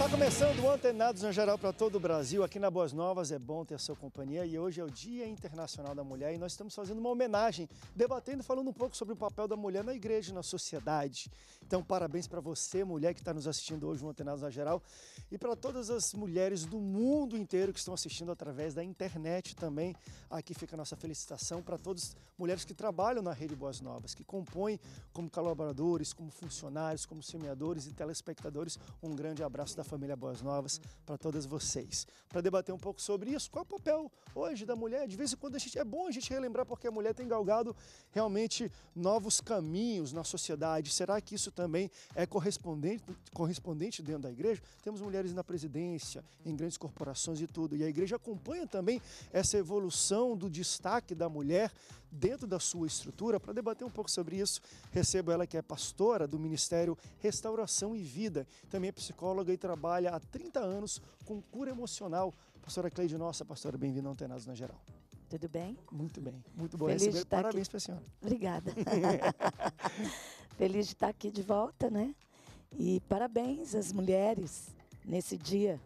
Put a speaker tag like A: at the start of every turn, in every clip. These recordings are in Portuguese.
A: Está começando o Antenados no Geral para todo o Brasil. Aqui na Boas Novas é bom ter a sua companhia e hoje é o Dia Internacional da Mulher e nós estamos fazendo uma homenagem, debatendo falando um pouco sobre o papel da mulher na igreja, e na sociedade. Então, parabéns para você, mulher que está nos assistindo hoje no Antenados na Geral, e para todas as mulheres do mundo inteiro que estão assistindo através da internet também. Aqui fica a nossa felicitação para todas as mulheres que trabalham na Rede Boas Novas, que compõem como colaboradores, como funcionários, como semeadores e telespectadores. Um grande abraço da família Boas Novas para todas vocês. Para debater um pouco sobre isso, qual é o papel hoje da mulher? De vez em quando a gente, é bom a gente relembrar porque a mulher tem galgado realmente novos caminhos na sociedade. Será que isso também é correspondente, correspondente dentro da igreja. Temos mulheres na presidência, em grandes corporações e tudo. E a igreja acompanha também essa evolução do destaque da mulher dentro da sua estrutura. Para debater um pouco sobre isso, recebo ela que é pastora do Ministério Restauração e Vida. Também é psicóloga e trabalha há 30 anos com cura emocional. Pastora Cleide Nossa, pastora, bem-vinda ao Antenados na Geral. Tudo bem? Muito bem, muito bom Feliz receber. Parabéns para a senhora. Obrigada.
B: Feliz de estar aqui de volta, né? E parabéns às mulheres nesse dia,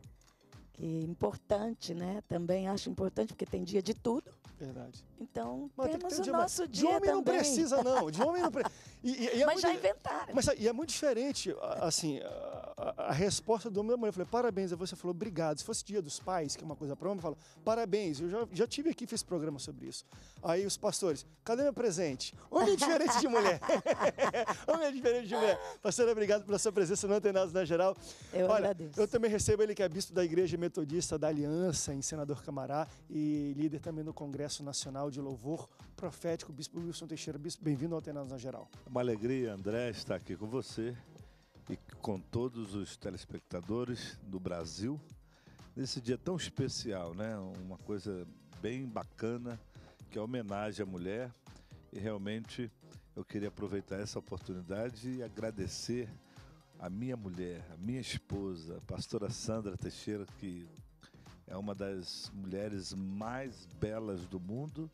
B: que é importante, né? Também acho importante, porque tem dia de tudo. Verdade. Então,
A: Mas temos tem o dia, nosso dia De homem também. não precisa, não.
B: De homem não precisa. E, e é mas é já muito, inventaram. Mas e é muito diferente,
A: assim, a, a, a resposta do meu mãe. Eu falei, parabéns. Aí você falou, obrigado. Se fosse dia dos pais, que é uma coisa para homem, eu falo, parabéns. Eu já, já tive aqui, fiz programa sobre isso. Aí os pastores, cadê meu presente? Homem é diferente de mulher. homem é diferente de mulher. Pastor, obrigado pela sua presença no Antenados na Geral. Eu Olha, agradeço. Eu também recebo ele que é bispo da Igreja Metodista da Aliança, em Senador Camará, e líder também no Congresso Nacional de Louvor Profético, Bispo Wilson Teixeira. Bispo, bem-vindo ao Antenados na Geral
C: uma alegria, André, estar aqui com você e com todos os telespectadores do Brasil nesse dia tão especial, né? Uma coisa bem bacana que é homenagem à mulher e realmente eu queria aproveitar essa oportunidade e agradecer a minha mulher, a minha esposa, a pastora Sandra Teixeira, que é uma das mulheres mais belas do mundo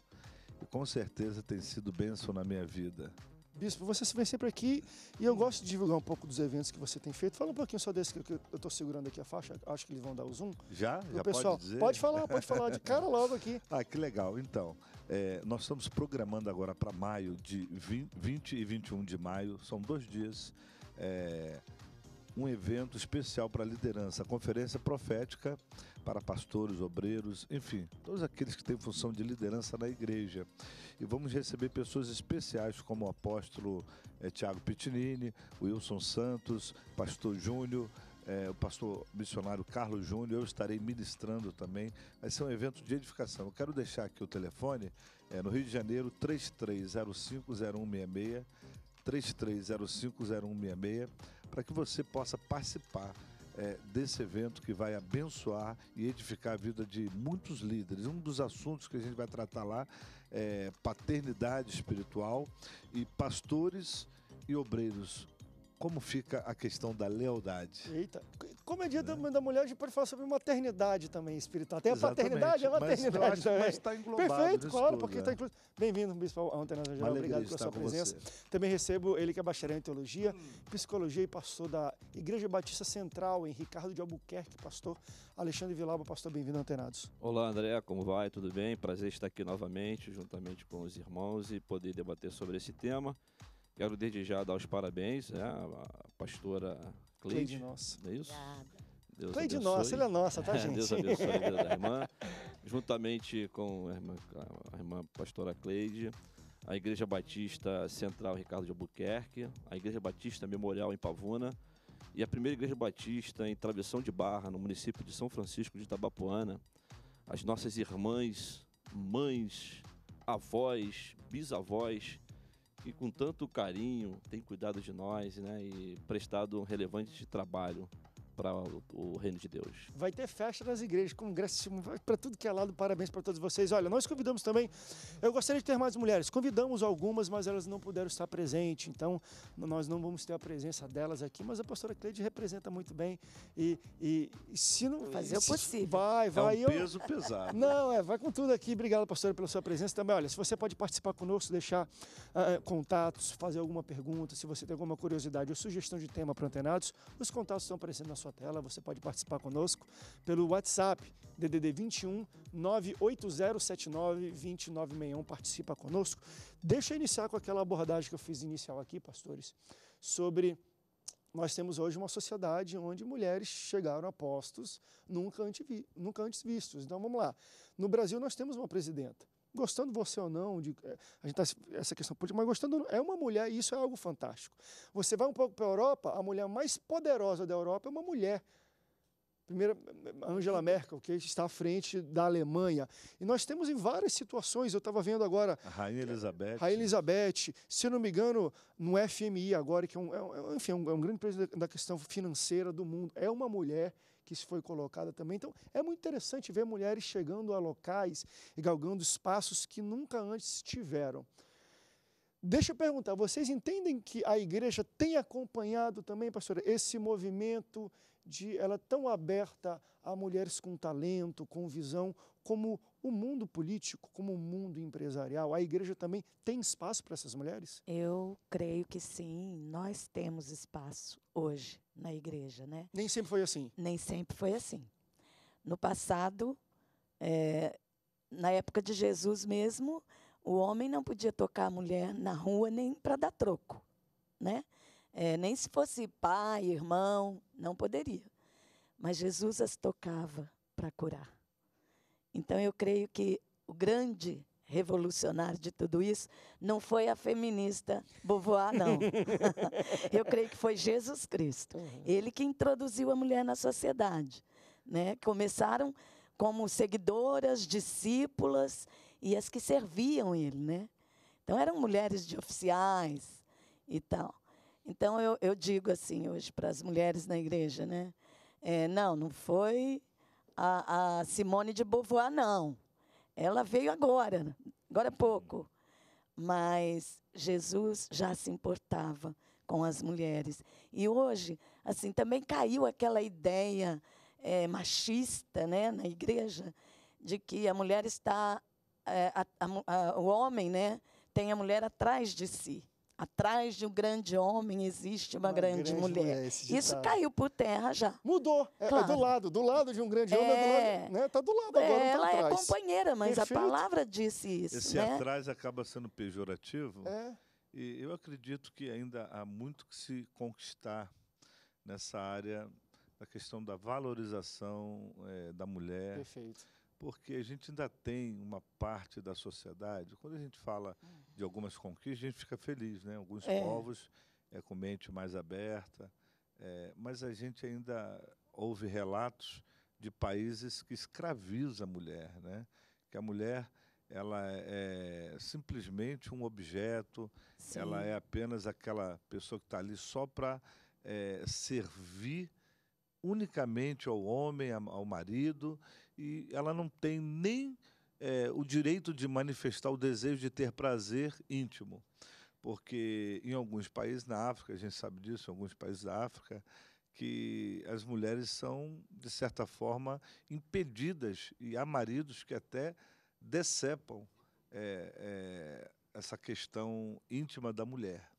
C: e com certeza tem sido bênção na minha vida.
A: Bispo, você vem sempre aqui e eu gosto de divulgar um pouco dos eventos que você tem feito. Fala um pouquinho só desse que eu estou segurando aqui a faixa, acho que eles vão dar o zoom.
C: Já? O já pessoal. pode dizer? Pode falar, pode falar de cara logo aqui. Ah, que legal. Então, é, nós estamos programando agora para maio, de 20, 20 e 21 de maio, são dois dias, é, um evento especial para a liderança, a conferência profética para pastores, obreiros, enfim, todos aqueles que têm função de liderança na igreja. E vamos receber pessoas especiais como o apóstolo é, eh, Tiago Pitinini, Wilson Santos, pastor Júnior, é, o pastor missionário Carlos Júnior, eu estarei ministrando também. Vai ser um evento de edificação. Eu quero deixar aqui o telefone é, no Rio de Janeiro 33050166, 33050166 para que você possa participar é, desse evento que vai abençoar e edificar a vida de muitos líderes. Um dos assuntos que a gente vai tratar lá é paternidade espiritual e pastores e obreiros como fica a questão da lealdade? Eita,
A: como é dia né? da, mulher, a gente pode falar sobre maternidade também, espiritual. Tem a Exatamente. paternidade e é a maternidade Mas está englobado Perfeito, claro, porque está é. Né? Bem-vindo, Bispo Antena Geral, obrigado pela sua presença. Você. Também recebo ele que é bacharel em Teologia, hum. Psicologia e pastor da Igreja Batista Central, em Ricardo de Albuquerque, pastor Alexandre Vilaba, pastor, bem-vindo, Antenados.
D: Olá, André, como vai? Tudo bem? Prazer estar aqui novamente, juntamente com os irmãos e poder debater sobre esse tema. Quero desde já dar os parabéns né, à pastora Cleide. Cleide nossa. É isso? Deus Cleide abençoe. nossa, ele é nossa, tá, gente? Deus abençoe a irmã. Juntamente com a irmã, a irmã pastora Cleide, a Igreja Batista Central Ricardo de Albuquerque, a Igreja Batista Memorial em Pavuna e a primeira Igreja Batista em Travessão de Barra, no município de São Francisco de Itabapoana. As nossas irmãs, mães, avós, bisavós, que com tanto carinho tem cuidado de nós né, e prestado um relevante trabalho para o, o, reino de Deus.
A: Vai ter festa nas igrejas, congresso, para tudo que é lado. Parabéns para todos vocês. Olha, nós convidamos também. Eu gostaria de ter mais mulheres. Convidamos algumas, mas elas não puderam estar presentes. Então, nós não vamos ter a presença delas aqui. Mas a pastora Cleide representa muito bem. E, e, se não. Fazer o possível. Vai, vai. É um peso eu, pesado. Não, é, vai com tudo aqui. Obrigado, pastora, pela sua presença também. Olha, se você pode participar conosco, deixar uh, contatos, fazer alguma pergunta, se você tem alguma curiosidade ou sugestão de tema para antenados, os contatos estão aparecendo na sua sua tela, você pode participar conosco pelo WhatsApp, DDD 21 98079 2961, participa conosco. Deixa eu iniciar com aquela abordagem que eu fiz inicial aqui, pastores, sobre nós temos hoje uma sociedade onde mulheres chegaram a postos nunca antes, nunca antes vistos. Então vamos lá. No Brasil nós temos uma presidenta gostando você ou não, de, eh, a gente tá, essa questão política, mas gostando é uma mulher e isso é algo fantástico. Você vai um pouco para a Europa, a mulher mais poderosa da Europa é uma mulher. Primeira, eh, Angela Merkel, que está à frente da Alemanha. E nós temos em várias situações, eu estava vendo agora. A
C: Rainha eh, Elizabeth. Rainha
A: Elizabeth, se eu não me engano, no FMI agora, que é um, é enfim, é um, é um grande presidente da questão financeira do mundo, é uma mulher que foi colocada também. Então, é muito interessante ver mulheres chegando a locais e galgando espaços que nunca antes tiveram. Deixa eu perguntar, vocês entendem que a igreja tem acompanhado também, pastora, esse movimento de ela tão aberta a mulheres com talento, com visão, como o mundo político, como o mundo empresarial, a igreja também tem espaço
B: para essas mulheres? Eu creio que sim, nós temos espaço hoje na igreja, né? Nem sempre foi assim. Nem sempre foi assim. No passado, é, na época de Jesus mesmo, o homem não podia tocar a mulher na rua nem para dar troco, né? É, nem se fosse pai, irmão, não poderia. Mas Jesus as tocava para curar então, eu creio que o grande revolucionário de tudo isso não foi a feminista Beauvoir, não. eu creio que foi Jesus Cristo. Uhum. Ele que introduziu a mulher na sociedade. Né? Começaram como seguidoras, discípulas e as que serviam ele, né? Então eram mulheres de oficiais e tal. Então eu, eu digo assim hoje para as mulheres na igreja, né? É, não, não foi a, a Simone de Beauvoir, não. Ela veio agora, agora há é pouco. Mas Jesus já se importava com as mulheres. E hoje, assim, também caiu aquela ideia é, machista né, na igreja de que a mulher está. É, a, a, o homem né, tem a mulher atrás de si. Atrás de um grande homem existe uma, uma grande, grande, mulher. mulher Isso caiu por terra já. Mudou. É, claro. é, do lado. Do lado de um grande homem. É, do lado, é. né? Tá do lado
C: agora. É, tá ela é companheira, mas Perfeito. a palavra disse isso. Esse né? atrás acaba sendo pejorativo. É. E eu acredito que ainda há muito que se conquistar nessa área da questão da valorização é, da mulher. Perfeito porque a gente ainda tem uma parte da sociedade, quando a gente fala hum. de algumas conquistas, a gente fica feliz, né? Alguns é. povos é, com mente mais aberta, é, mas a gente ainda ouve relatos de países que escravizam a mulher, né? Que a mulher ela é simplesmente um objeto, Sim. ela é apenas aquela pessoa que está ali só para é, servir unicamente ao homem, ao marido, e ela não tem nem é, o direito de manifestar o desejo de ter prazer íntimo. Porque em alguns países na África, a gente sabe disso, em alguns países da África, que as mulheres são, de certa forma, impedidas, e há maridos que até decepam é, é, essa questão íntima da mulher.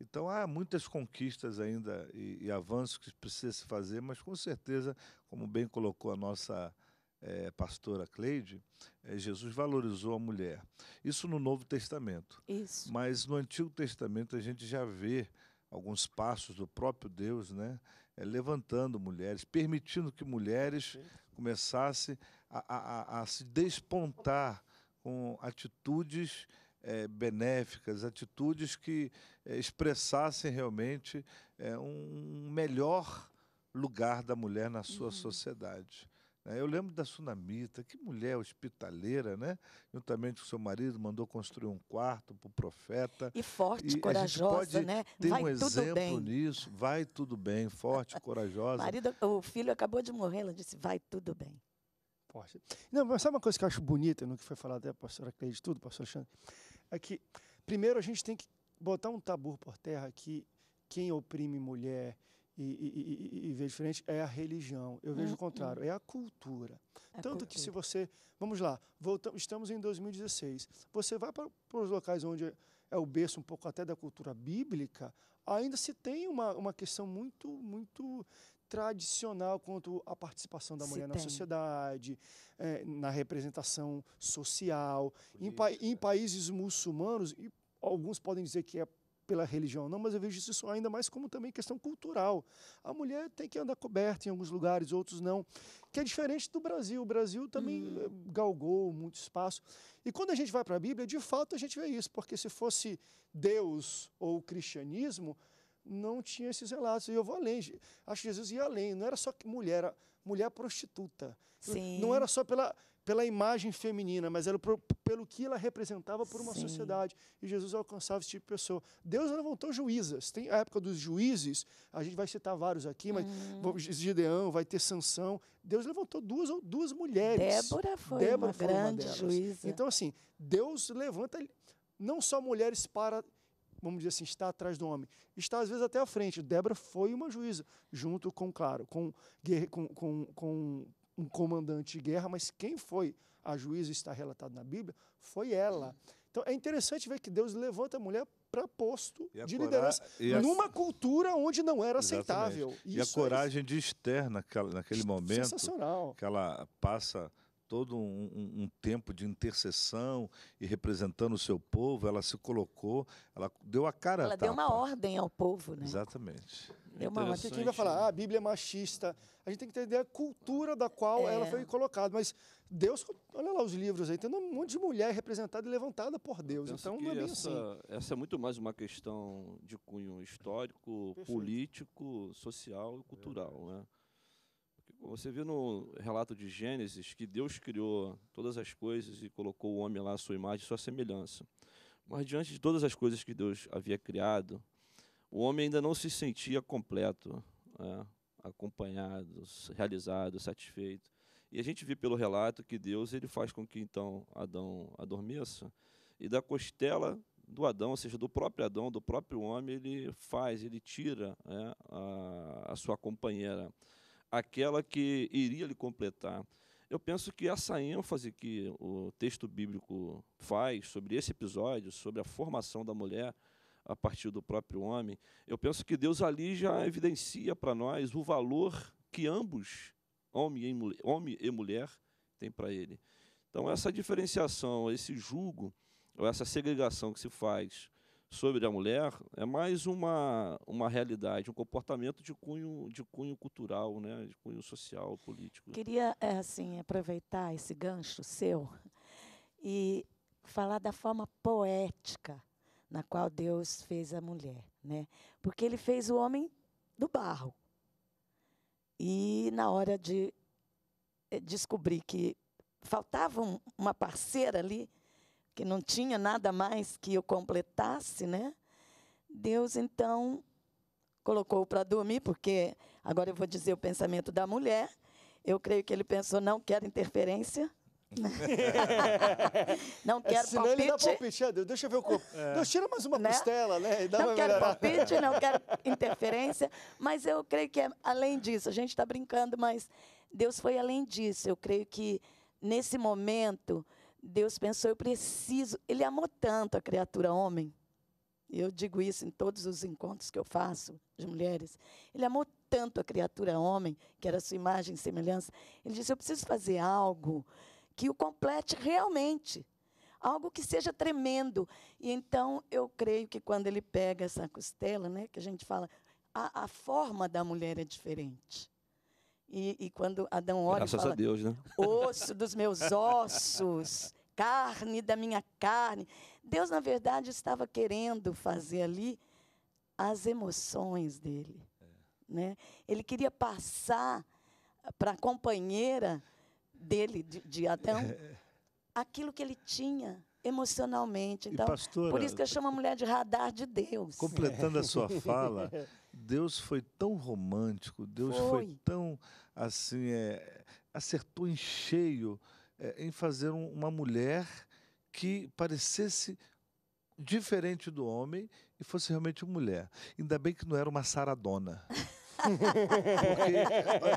C: Então há muitas conquistas ainda e, e avanços que precisa se fazer, mas com certeza, como bem colocou a nossa é, pastora Cleide, é, Jesus valorizou a mulher. Isso no Novo Testamento. Isso. Mas no Antigo Testamento a gente já vê alguns passos do próprio Deus, né? É, levantando mulheres, permitindo que mulheres começassem a, a, a se despontar com atitudes é, benéficas, atitudes que é, expressassem realmente é, um melhor lugar da mulher na sua uhum. sociedade. Né? Eu lembro da Sunamita, que mulher hospitaleira, né? Juntamente com seu marido, mandou construir um quarto para o profeta. E forte, e corajosa, né? Tem um exemplo bem. nisso. Vai tudo bem, forte, corajosa.
B: marido, o filho acabou de morrer, ela disse: vai tudo bem. Poxa.
A: Não, mas sabe uma coisa que eu acho bonita no que foi falado até a pastora Cleide de tudo, pastor Alexandre? É que, primeiro, a gente tem que botar um tabu por terra que quem oprime mulher, e, e, e, e diferente é a religião. Eu vejo hum, o uhum. contrário, hum. é a cultura. Tanto cultura. que se você. Vamos lá, voltamos, estamos em 2016. Você vai para, para os locais onde é o berço um pouco até da cultura bíblica, ainda se tem uma, uma questão muito, muito tradicional quanto à participação da mulher se na tem. sociedade, é, na representação social. Em, em países muçulmanos, e alguns podem dizer que é pela religião, não, mas eu vejo isso ainda mais como também questão cultural. A mulher tem que andar coberta em alguns lugares, outros não, que é diferente do Brasil. O Brasil também uhum. eh, galgou muito espaço. E quando a gente vai para a Bíblia, de fato a gente vê isso, porque se fosse Deus ou o cristianismo, não tinha esses relatos. E eu vou além. Acho que Jesus ia além. Não era só mulher, mulher prostituta. Sim. Não era só pela pela imagem feminina, mas era por, pelo que ela representava por uma Sim. sociedade. E Jesus alcançava esse tipo de pessoa. Deus levantou juízas. Tem a época dos juízes, a gente vai citar vários aqui, mas hum. Gideão, vai ter Sansão. Deus levantou duas, duas mulheres. Débora foi Débora uma foi grande uma juíza. Então, assim, Deus levanta não só mulheres para vamos dizer assim, estar atrás do homem. Está, às vezes, até à frente. Débora foi uma juíza, junto com, claro, com, com, com, com um comandante de guerra, mas quem foi a juíza está relatado na Bíblia, foi ela. Então é interessante ver que Deus levanta a mulher para posto de cora... liderança a... numa cultura onde não era aceitável. E a é
C: coragem é... de externa naquele momento que ela passa todo um, um, um, tempo de intercessão e representando o seu povo, ela se colocou, ela deu a cara. Ela deu uma
B: ordem ao povo, né?
C: Exatamente. Deu uma ordem. Quem vai falar,
A: ah, a Bíblia é machista. A gente tem que entender a cultura da qual é. ela foi colocada. Mas Deus, olha lá os livros aí, tem um monte de mulher representada e levantada por Deus. Então não é bem essa, assim.
D: Essa é muito mais uma questão de cunho histórico, Perfeito. político, social e cultural, né? Você viu no relato de Gênesis que Deus criou todas as coisas e colocou o homem lá à sua imagem e sua semelhança. Mas diante de todas as coisas que Deus havia criado, o homem ainda não se sentia completo, né? acompanhado, realizado, satisfeito. E a gente vê pelo relato que Deus ele faz com que então Adão adormeça e da costela do Adão, ou seja, do próprio Adão, do próprio homem, ele faz, ele tira né, a, a sua companheira aquela que iria lhe completar. Eu penso que essa ênfase que o texto bíblico faz sobre esse episódio, sobre a formação da mulher a partir do próprio homem, eu penso que Deus ali já evidencia para nós o valor que ambos, homem e mulher, homem e mulher têm para ele. Então, essa diferenciação, esse julgo, ou essa segregação que se faz sobre a mulher é mais uma, uma realidade, um comportamento de cunho, de cunho cultural, né? de cunho social, político. Queria
B: eh, assim, aproveitar esse gancho seu e falar da forma poética na qual Deus fez a mulher. Né? Porque ele fez o homem do barro. E na hora de eh, descobrir que faltava uma parceira ali, que não tinha nada mais que o completasse, né? Deus então colocou para dormir, porque agora eu vou dizer o pensamento da mulher. Eu creio que ele pensou, não quero interferência.
A: não é quero Senão palpite. Ele dá palpite. Ah, deixa eu ver o corpo. É.
B: tira mais uma né? costela, né? não quero melhorar. palpite, não quero interferência. Mas eu creio que, é além disso, a gente está brincando, mas Deus foi além disso. Eu creio que, nesse momento, Deus pensou, eu preciso. Ele amou tanto a criatura homem. Eu digo isso em todos os encontros que eu faço de mulheres. Ele amou tanto a criatura homem, que era sua imagem e semelhança. Ele disse: Eu preciso fazer algo que o complete realmente. Algo que seja tremendo. E então eu creio que quando ele pega essa costela, né, que a gente fala, a, a forma da mulher é diferente. E, e quando Adão olha Graças fala, a Deus, né? osso dos meus ossos, carne da minha carne. Deus, na verdade, estava querendo fazer ali as emoções dele. É. Né? Ele queria passar para a companheira dele, de, de Adão, é. aquilo que ele tinha emocionalmente. Então, pastora, por isso que eu chamo a mulher de radar de Deus. Completando a sua fala,
C: Deus foi tão romântico, Deus foi, foi tão assim, é, acertou em cheio é, em fazer um, uma mulher que parecesse diferente do homem e fosse realmente uma mulher. Ainda bem que não era uma saradona.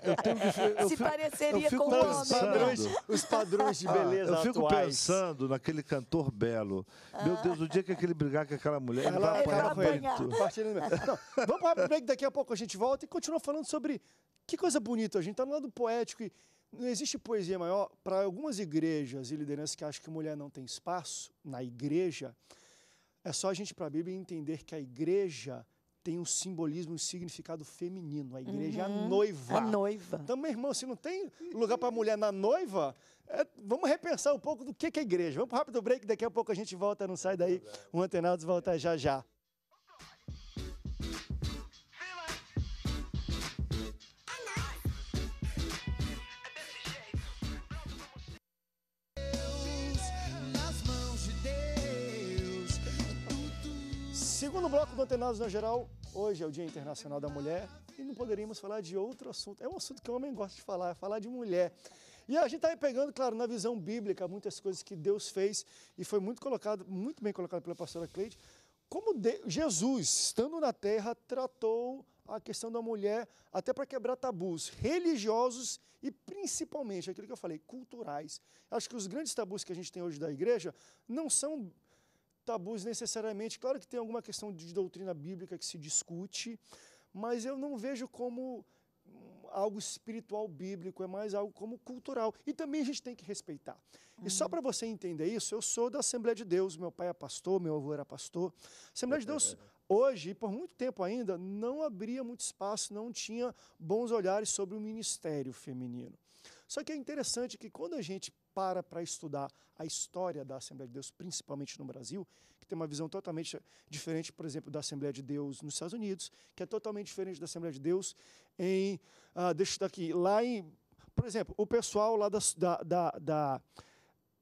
C: eu tenho que, eu Se fico, pareceria com os padrões, os
A: padrões de ah, beleza ah, Eu fico atuais.
C: pensando naquele cantor belo. Meu Deus, o dia que aquele brigar com aquela mulher, ela, ele vai apanhar, ela vai apanhar. Não,
A: vamos para o break, daqui a pouco a gente volta e continua falando sobre que coisa bonita. A gente está no lado poético e não existe poesia maior. Para algumas igrejas e lideranças que acham que mulher não tem espaço na igreja, é só a gente para a Bíblia entender que a igreja tem um simbolismo, um significado feminino. A igreja uhum. é a uhum. noiva. A noiva. Então, meu irmão, se não tem lugar para mulher na noiva, é, vamos repensar um pouco do que, que é igreja. Vamos para o rápido break, daqui a pouco a gente volta, não sai daí. O Antenados volta já já. Segundo bloco do Antenados na Geral, hoje é o Dia Internacional da Mulher e não poderíamos falar de outro assunto. É um assunto que o homem gosta de falar, é falar de mulher. E a gente está pegando, claro, na visão bíblica, muitas coisas que Deus fez e foi muito colocado, muito bem colocado pela pastora Cleide, como de, Jesus, estando na terra, tratou a questão da mulher até para quebrar tabus religiosos e principalmente aquilo que eu falei, culturais. Acho que os grandes tabus que a gente tem hoje da igreja não são tabus necessariamente. Claro que tem alguma questão de doutrina bíblica que se discute, mas eu não vejo como hum, algo espiritual bíblico, é mais algo como cultural. E também a gente tem que respeitar. Uhum. E só uhum. para você entender isso, eu sou da Assembleia de Deus, meu pai é pastor, meu avô era pastor. Assembleia de Deus hoje, e por muito tempo ainda, não abria muito espaço, não tinha bons olhares sobre o ministério feminino. Só que é interessante que quando a gente para para estudar a história da Assembleia de Deus, principalmente no Brasil, que tem uma visão totalmente diferente, por exemplo, da Assembleia de Deus nos Estados Unidos, que é totalmente diferente da Assembleia de Deus em. Ah, deixa eu estar aqui. Lá em. Por exemplo, o pessoal lá da, da, da,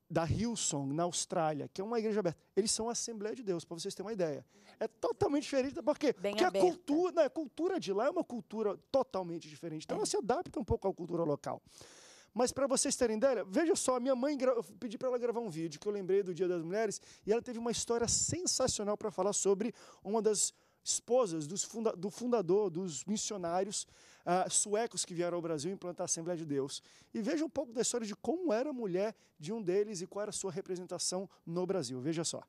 A: da Hillsong, na Austrália, que é uma igreja aberta, eles são a Assembleia de Deus, para vocês terem uma ideia. É totalmente diferente, porque, porque a cultura, né, a cultura de lá é uma cultura totalmente diferente. Então, é. ela se adapta um pouco à cultura local. Mas para vocês terem ideia, veja só, minha mãe, eu pedi para ela gravar um vídeo que eu lembrei do Dia das Mulheres e ela teve uma história sensacional para falar sobre uma das esposas funda do fundador, dos missionários uh, suecos que vieram ao Brasil implantar a Assembleia de Deus. E veja um pouco da história de como era a mulher de um deles e qual era a sua representação no Brasil. Veja só.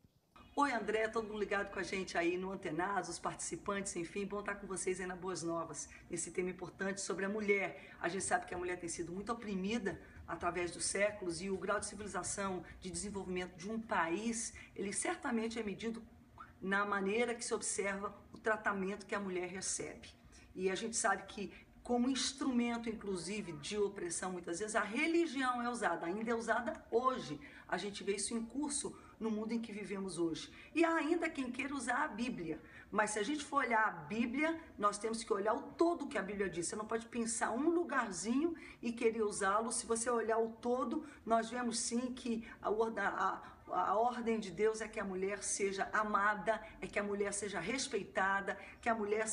E: Oi, André, todo mundo ligado com a gente aí no Antenados, os participantes, enfim, bom estar com vocês aí na Boas Novas, nesse tema importante sobre a mulher. A gente sabe que a mulher tem sido muito oprimida através dos séculos e o grau de civilização, de desenvolvimento de um país, ele certamente é medido na maneira que se observa o tratamento que a mulher recebe. E a gente sabe que como instrumento, inclusive, de opressão, muitas vezes a religião é usada, ainda é usada hoje. A gente vê isso em curso no mundo em que vivemos hoje. E há ainda quem queira usar a Bíblia, mas se a gente for olhar a Bíblia, nós temos que olhar o todo que a Bíblia diz. Você não pode pensar um lugarzinho e querer usá-lo. Se você olhar o todo, nós vemos sim que a, a, a ordem de Deus é que a mulher seja amada, é que a mulher seja respeitada, que a mulher,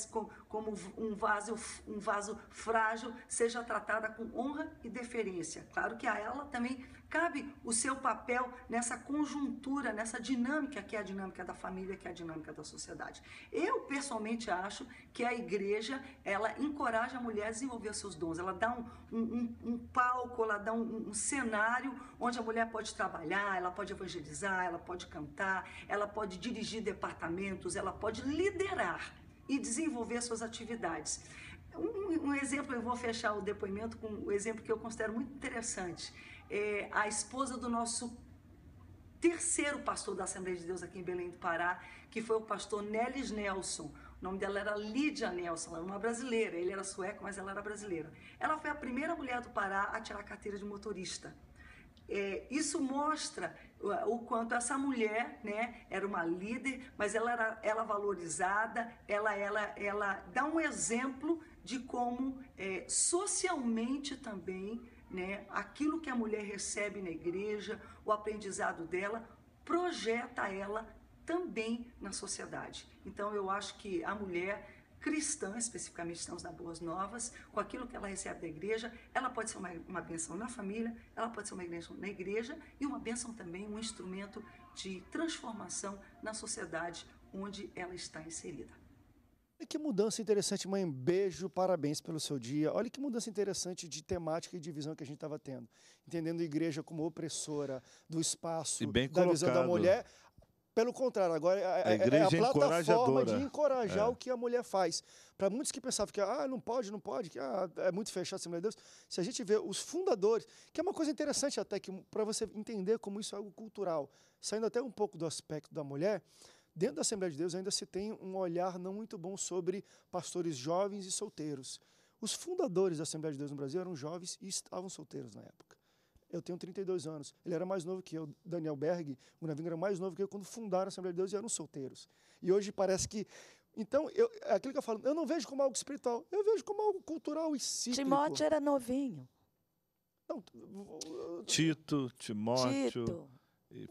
E: como um vaso, um vaso frágil, seja tratada com honra e deferência. Claro que a ela também cabe o seu papel nessa conjuntura, nessa dinâmica que é a dinâmica da família, que é a dinâmica da sociedade. Eu pessoalmente acho que a igreja ela encoraja a mulher a desenvolver seus dons, ela dá um, um, um palco, ela dá um, um cenário onde a mulher pode trabalhar, ela pode evangelizar evangelizar, ela pode cantar, ela pode dirigir departamentos, ela pode liderar e desenvolver suas atividades. Um, um exemplo, eu vou fechar o depoimento com o um exemplo que eu considero muito interessante. É a esposa do nosso terceiro pastor da Assembleia de Deus aqui em Belém do Pará, que foi o pastor Nélis Nelson. O nome dela era Lídia Nelson, ela era uma brasileira, ele era sueco, mas ela era brasileira. Ela foi a primeira mulher do Pará a tirar a carteira de motorista. É, isso mostra o quanto essa mulher, né, era uma líder, mas ela era ela valorizada, ela ela ela dá um exemplo de como é, socialmente também, né, aquilo que a mulher recebe na igreja, o aprendizado dela projeta ela também na sociedade. Então eu acho que a mulher cristã, especificamente estamos na boas novas, com aquilo que ela recebe da igreja, ela pode ser uma, uma benção na família, ela pode ser uma benção na igreja e uma benção também, um instrumento de transformação na sociedade onde ela está inserida.
A: Olha que mudança interessante, mãe. Beijo, parabéns pelo seu dia. Olha que mudança interessante de temática e divisão que a gente estava tendo. Entendendo a igreja como opressora do espaço, da colocado. visão da mulher, pelo contrário, agora é, a é, é igreja é a plataforma de encorajar é. o que a mulher faz. Para muitos que pensavam que ah, não pode, não pode, que ah, é muito fechado a Assembleia de Deus, se a gente vê os fundadores, que é uma coisa interessante até que para você entender como isso é algo cultural, saindo até um pouco do aspecto da mulher, dentro da Assembleia de Deus ainda se tem um olhar não muito bom sobre pastores jovens e solteiros. Os fundadores da Assembleia de Deus no Brasil eram jovens e estavam solteiros na época. Eu tenho 32 anos. Ele era mais novo que eu, Daniel Berg, o Navinho era mais novo que eu quando fundaram a Assembleia de Deus e eram solteiros. E hoje parece que. Então, eu, é aquilo que eu falo, eu não vejo como algo espiritual, eu vejo como algo cultural e cíclico. Timóteo era novinho.
C: Não, Tito, Timóteo. Tito.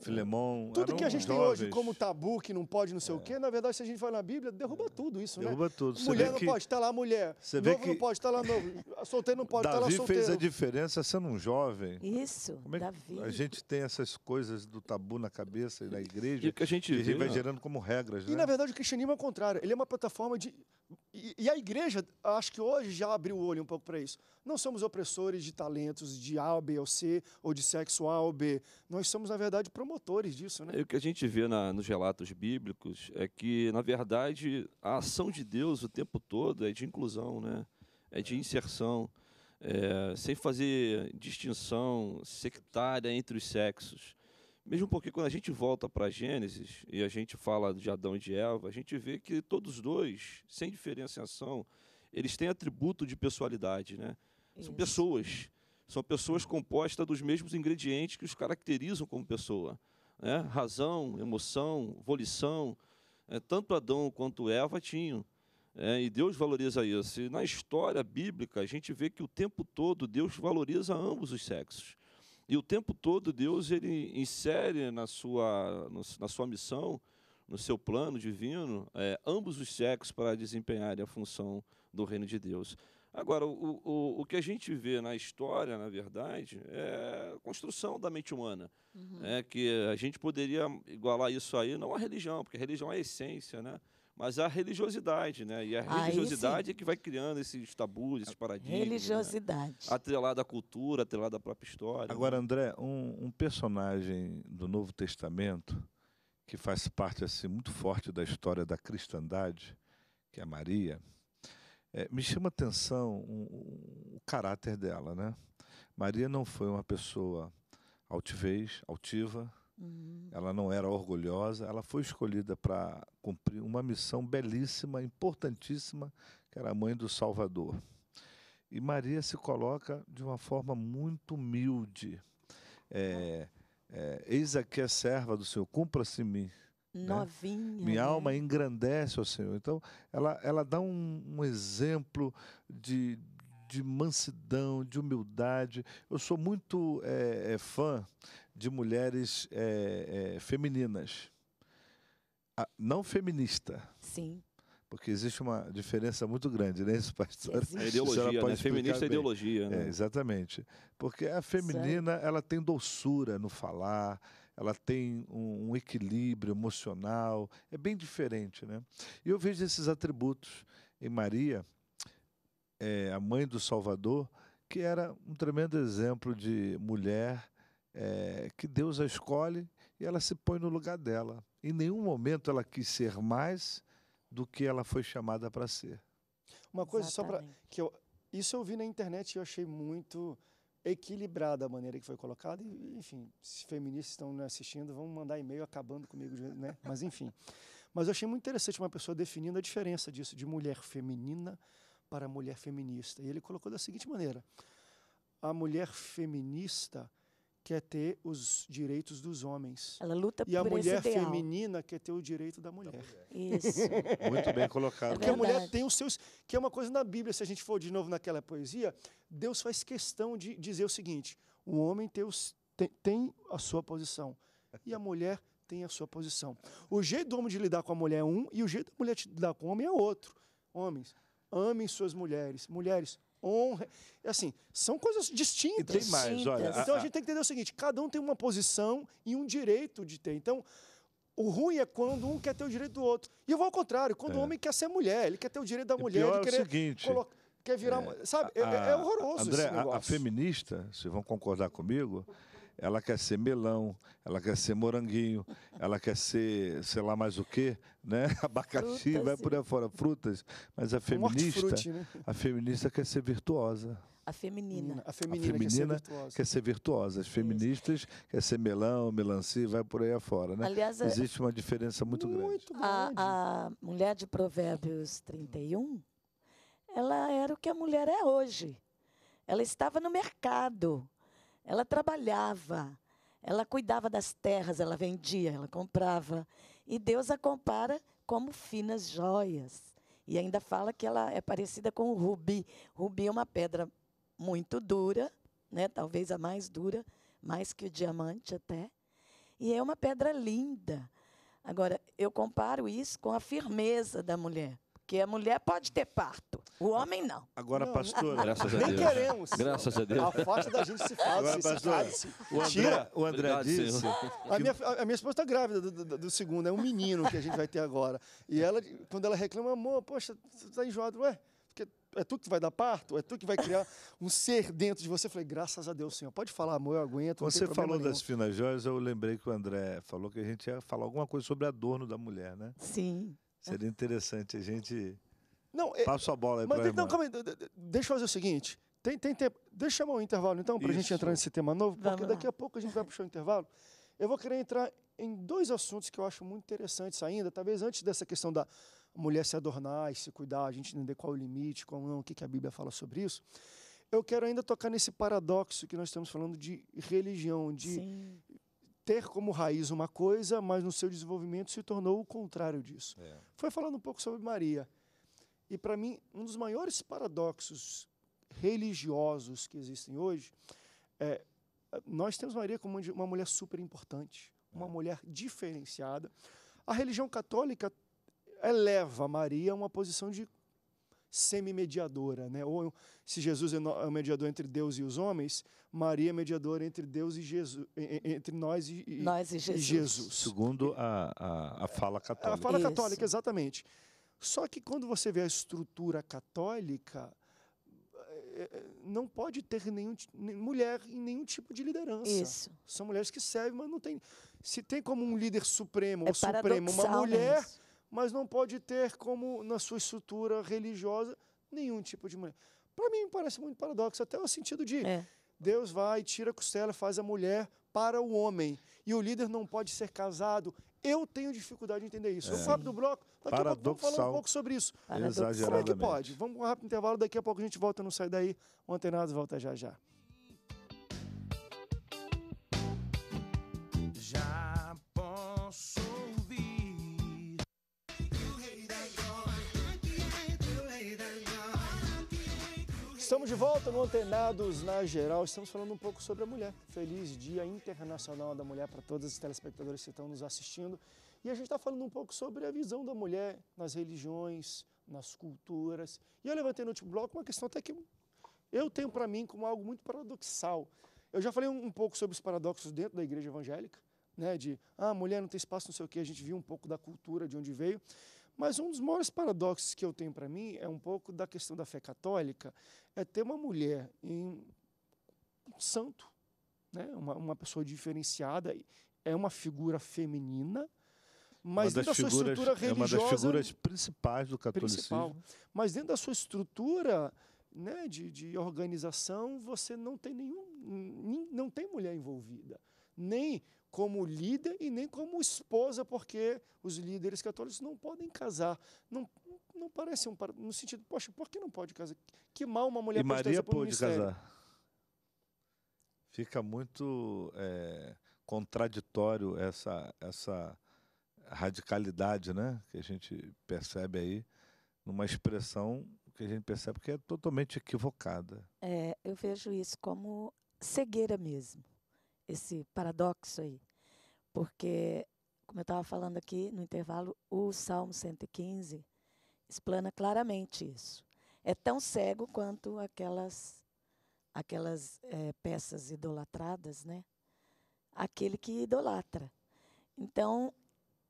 C: Filemão, Filemon. É. Tudo que a gente jovens. tem hoje como
A: tabu, que não pode não sei é. o quê, na verdade, se a gente vai na Bíblia, derruba tudo isso, né? derruba né? tudo. mulher não que... pode estar lá, mulher. novo que... não pode estar lá, novo. Solteiro não pode Davi estar lá, solteiro. fez a
C: diferença sendo um jovem.
A: Isso, é Davi. A
C: gente tem essas coisas do tabu na cabeça e na igreja. E que a gente, que a gente vai né? gerando como regras, E, né? na
A: verdade, o cristianismo é o contrário. Ele é uma plataforma de e, e, a igreja, acho que hoje já abriu o olho um pouco para isso. Não somos opressores de talentos de A, B ou C, ou de sexo A ou B. Nós somos, na verdade, promotores disso. Né? E é,
D: o que a gente vê na, nos relatos bíblicos é que, na verdade, a ação de Deus o tempo todo é de inclusão, né? é de inserção, é, sem fazer distinção sectária entre os sexos. Mesmo porque quando a gente volta para Gênesis e a gente fala de Adão e de Eva, a gente vê que todos dois, sem diferenciação, eles têm atributo de pessoalidade, né? Isso. São pessoas. São pessoas compostas dos mesmos ingredientes que os caracterizam como pessoa. Né? Razão, emoção, volição. É, tanto Adão quanto Eva tinham. É, e Deus valoriza isso. E na história bíblica, a gente vê que o tempo todo Deus valoriza ambos os sexos. E o tempo todo Deus ele insere na sua, na sua missão, no seu plano divino, é, ambos os sexos para desempenharem a função do reino de Deus. Agora, o, o, o que a gente vê na história, na verdade, é a construção da mente humana. Uhum. É que a gente poderia igualar isso aí não à religião, porque a religião é a essência, né? mas é a religiosidade, né? E a religiosidade é que vai criando esses tabus, esses paradigmas. Né? Religiosidade. Né? Atrelada à cultura, atrelada à própria história. Agora, né?
C: André, um, um, personagem do Novo Testamento que faz parte assim muito forte da história da cristandade, que é Maria, é, me chama atenção o, o caráter dela, né? Maria não foi uma pessoa altivez, altiva, Uhum. Ela não era orgulhosa, ela foi escolhida para cumprir uma missão belíssima, importantíssima, que era a mãe do Salvador. E Maria se coloca de uma forma muito humilde. É, é, Eis aqui a serva do Senhor, cumpra-se mim.
B: Né? Novinha. Né? Minha né? alma
C: engrandece ao Senhor. Então, ela, ela dá um, um exemplo de, de mansidão, de humildade. Eu sou muito é, é, fã de mulheres é, é, femininas. Ah, não feminista. Sim. Porque existe uma diferença muito grande, né, isso, pastor? A é ideologia, a né? Feminista é ideologia. Né? É, exatamente. Porque a feminina, ela tem doçura no falar, ela tem um, um, equilíbrio emocional, é bem diferente, né? E eu vejo esses atributos em Maria, é, a mãe do Salvador, que era um tremendo exemplo de mulher é, que Deus a escolhe e ela se põe no lugar dela. Em nenhum momento ela quis ser mais do que ela foi chamada para ser.
A: Uma coisa Exatamente. só para que eu isso eu vi na internet e eu achei muito equilibrada a maneira que foi colocada. E, enfim, se feministas estão me assistindo, vão mandar e-mail acabando comigo, né? Mas enfim. Mas eu achei muito interessante uma pessoa definindo a diferença disso de mulher feminina para mulher feminista. E ele colocou da seguinte maneira: a mulher feminista quer ter os direitos dos homens. Ela luta e por E a mulher feminina quer ter o direito da mulher. Isso. Muito bem colocado. É Porque a mulher tem os seus. Que é uma coisa na Bíblia, se a gente for de novo naquela poesia, Deus faz questão de dizer o seguinte: o homem tem, os, tem, tem a sua posição e a mulher tem a sua posição. O jeito do homem de lidar com a mulher é um e o jeito da mulher de lidar com o homem é outro. Homens, amem suas mulheres. Mulheres, honra. É assim, são coisas distintas. E tem mais, olha. Então a, a gente tem que entender o seguinte: cada um tem uma posição e um direito de ter. Então. O ruim é quando um quer ter o direito do outro. E eu vou ao contrário, quando é. o homem quer ser mulher, ele quer ter o direito da mulher, ele quer é o seguinte, colocar quer virar. É, sabe, a, é, é, horroroso André, a, a,
C: feminista, vocês vão concordar comigo, ela quer ser melão, ela quer ser moranguinho, ela quer ser, sei lá mais o quê, né? Abacaxi, frutas, vai por aí fora, frutas. Mas a feminista, frute, né? a feminista quer ser virtuosa.
B: A feminina. A feminina, a feminina quer, ser quer,
C: ser virtuosa. As feministas Isso. quer ser melão, melancia, vai por aí afora. Né? Aliás, Existe uma diferença muito, muito grande.
B: grande. A, a mulher de Provérbios 31, ela era o que a mulher é hoje. Ela estava no mercado. Ela trabalhava, ela cuidava das terras, ela vendia, ela comprava. E Deus a compara como finas joias. E ainda fala que ela é parecida com o rubi. Rubi é uma pedra muito dura, né? talvez a mais dura, mais que o diamante até. E é uma pedra linda. Agora, eu comparo isso com a firmeza da mulher, porque a mulher pode ter parto o homem não. Agora, não, pastora.
C: Graças a Deus. Nem queremos. Graças a Deus. A Afasta da gente se fala, se faz. O André, Tira. O
A: André Obrigado, disse. A minha, a minha, esposa está grávida do, do, do, segundo, é um menino que a gente vai ter agora. E ela, quando ela reclama, amor, poxa, você está enjoado. Ué, é tu que vai dar parto? É tu que vai criar um ser dentro de você? Eu falei, graças a Deus, Senhor. Pode falar, amor, eu aguento. você falou nenhum. das
C: finas joias, eu lembrei que o André falou que a gente ia falar alguma coisa sobre adorno da mulher, né? Sim. Seria interessante a gente não,
A: é, a bola aí mas, pra deixa eu fazer o seguinte. Tem, tem tempo. Deixa eu chamar o intervalo, então, para a gente entrar nesse tema novo, porque daqui a pouco a gente vai puxar o intervalo. Eu vou querer entrar em dois assuntos que eu acho muito interessantes ainda, talvez antes dessa questão da mulher se adornar e se cuidar, a gente entender qual é o limite, qual não, o que, que a Bíblia fala sobre isso. Eu quero ainda tocar nesse paradoxo que nós estamos falando de religião, de Sim. ter como raiz uma coisa, mas no seu desenvolvimento se tornou o contrário disso. É. Foi falando um pouco sobre Maria. E para mim, um dos maiores paradoxos religiosos que existem hoje é nós temos Maria como uma mulher super importante, uma é. mulher diferenciada. A religião católica eleva Maria a uma posição de semi-mediadora, né? Ou se Jesus é, é o mediador entre Deus e os homens, Maria é mediadora entre Deus e Jesus, entre nós e, e, nós e Jesus. Jesus.
C: Segundo a, a, a, fala é católica. A fala Isso. católica,
A: exatamente. Só que quando você vê a estrutura católica, eh, eh, não pode ter nenhum mulher em nenhum tipo de liderança. Isso. São mulheres que servem, mas não tem. Se tem como um líder supremo é ou supremo uma né, mulher, mas... mas não pode ter como na sua estrutura religiosa nenhum tipo de mulher. Para mim parece muito paradoxo, até o sentido de é. Deus vai, tira a costela, faz a mulher para o homem e o líder não pode ser casado. Eu tenho dificuldade de entender isso. É. O Fábio do Bloco, daqui a pouco vamos falar um pouco sobre isso. Como é que pode? Vamos um rápido intervalo, daqui a pouco a gente volta, não sai daí. O Antenados volta já já. Estamos de volta no Antenados na Geral. Estamos falando um pouco sobre a mulher. Feliz Dia Internacional da Mulher para todas as telespectadoras que estão nos assistindo. E a gente está falando um pouco sobre a visão da mulher nas religiões, nas culturas. E eu levantei no último bloco uma questão até que eu tenho para mim como algo muito paradoxal. Eu já falei um, um pouco sobre os paradoxos dentro da igreja evangélica, né, de ah, a mulher não tem espaço, não sei o quê. A gente viu um pouco da cultura de onde veio. Mas um dos maiores paradoxos que eu tenho para mim é um pouco da questão da fé católica, é ter uma mulher em um santo, né? uma, uma pessoa diferenciada, é uma figura feminina, mas dentro da sua estrutura religiosa... É uma das figuras principais
C: do catolicismo.
A: Principal, mas dentro da sua estrutura né, de, de organização, você não tem nenhum... não tem mulher envolvida. Nem como líder e nem como esposa, porque os líderes católicos não podem casar. Não, não parece um no sentido, poxa, por que não pode casar? Que mal uma mulher e pode Maria pôde casar.
C: Fica muito é, contraditório essa essa radicalidade, né, que a gente percebe aí numa expressão que a gente percebe que é totalmente equivocada.
B: É, eu vejo isso como cegueira mesmo esse paradoxo aí. Porque, como eu estava falando aqui no intervalo, o Salmo 115 explana claramente isso. É tão cego quanto aquelas, aquelas é, peças idolatradas, né? Aquele que idolatra. Então,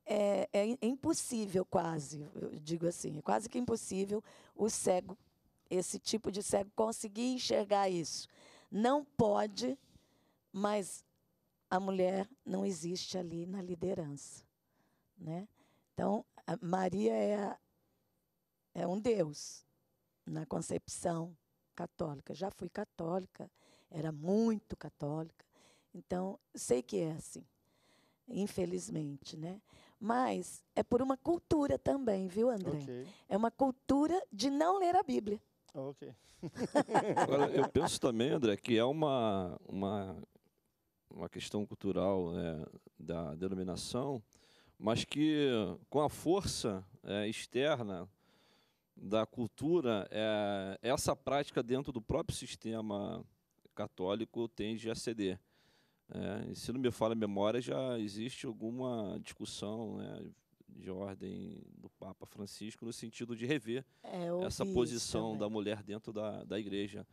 B: é, é, é, impossível quase, eu digo assim, é quase que impossível o cego, esse tipo de cego, conseguir enxergar isso. Não pode, mas a mulher não existe ali na liderança. Né? Então, Maria é, a, é um Deus na concepção católica. Já fui católica, era muito católica. Então, sei que é assim, infelizmente, né? Mas é por uma cultura também, viu, André? Okay. É uma cultura de não ler a Bíblia.
A: Ok. Agora, eu
D: penso também, André, que é uma, uma uma questão cultural né, da denominação, mas que com a força é, externa da cultura, é, essa prática dentro do próprio sistema católico tende a ceder. É, se não me falha a memória, já existe alguma discussão né, de ordem do Papa Francisco no sentido de rever é, essa posição da mulher dentro da, da igreja.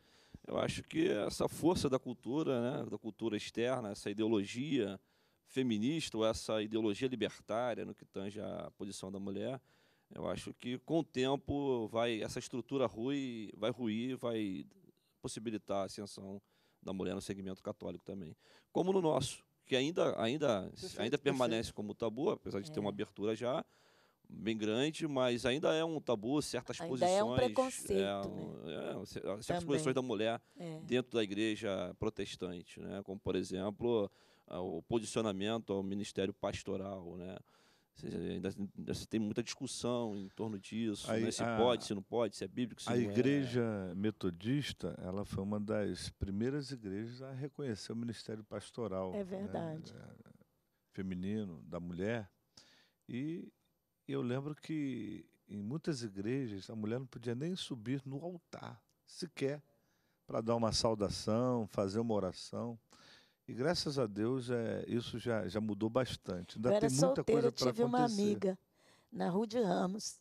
D: Eu acho que essa força da cultura, né, da cultura externa, essa ideologia feminista ou essa ideologia libertária no que tange à posição da mulher, eu acho que com o tempo vai essa estrutura ruir, vai ruir, vai possibilitar a ascensão da mulher no segmento católico também, como no nosso, que ainda ainda perfeito, ainda perfeito. permanece como tabu, apesar de é. ter uma é. abertura já, bem grande, mas ainda é um tabu certas ainda posições. É um preconceito. É, né? é, certas Também. posições da mulher é. dentro da igreja protestante, né? como, por exemplo, o posicionamento ao ministério pastoral. Né? Ainda, ainda tem muita discussão em torno disso, Aí, né? se a, pode, se não pode, se é bíblico, se a não é. A igreja
C: metodista, ela foi uma das primeiras igrejas a reconhecer o ministério pastoral. É né? verdade. Né? Feminino, da mulher. E eu lembro que em muitas igrejas a mulher não podia nem subir no altar, sequer, para dar uma saudação, fazer uma oração. E graças a Deus é, isso já, já mudou bastante. Ainda eu era tem muita solteira, coisa eu tive acontecer. uma amiga
B: na Rua de Ramos,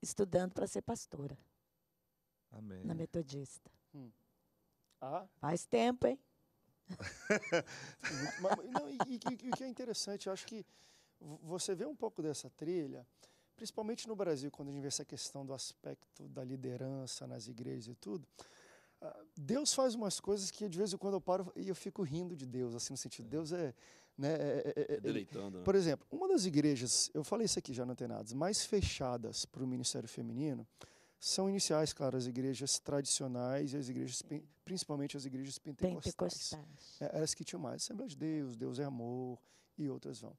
B: estudando para ser pastora. Amém. Na Metodista. Hum. Ah. Faz tempo, hein? não,
A: e o que é interessante, eu acho que você vê um pouco dessa trilha, principalmente no Brasil, quando a gente vê essa questão do aspecto da liderança nas igrejas e tudo. Ah, Deus faz umas coisas que de vez em quando eu paro e eu fico rindo de Deus, assim, no sentido, é. Deus é. Né, é, é, é, é Deleitando. Né? Por exemplo, uma das igrejas, eu falei isso aqui já no Antenados, mais fechadas para o ministério feminino são iniciais, claro, as igrejas tradicionais e as igrejas, principalmente as igrejas pentecostais. pentecostais. É, elas que tinham mais Assembleia de Deus, Deus é Amor e outras vão.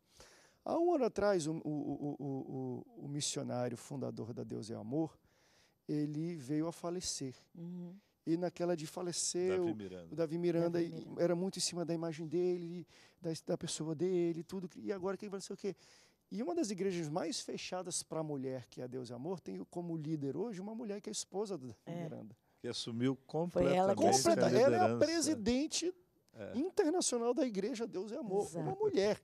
A: Há um ano atrás, o, o, o, o missionário fundador da Deus é Amor, ele veio a falecer. Uhum. E naquela de falecer, Davi Miranda. o Davi Miranda, Davi Miranda. era muito em cima da imagem dele, da, da pessoa dele, tudo. E agora quem vai ser o quê? E uma das igrejas mais fechadas para a mulher, que é a Deus e é Amor, tem como líder hoje uma mulher que é esposa do Davi é. Miranda.
C: Que assumiu completamente ela, a liderança. ela é a
A: presidente é. internacional da igreja Deus e é Amor. Exato. Uma mulher.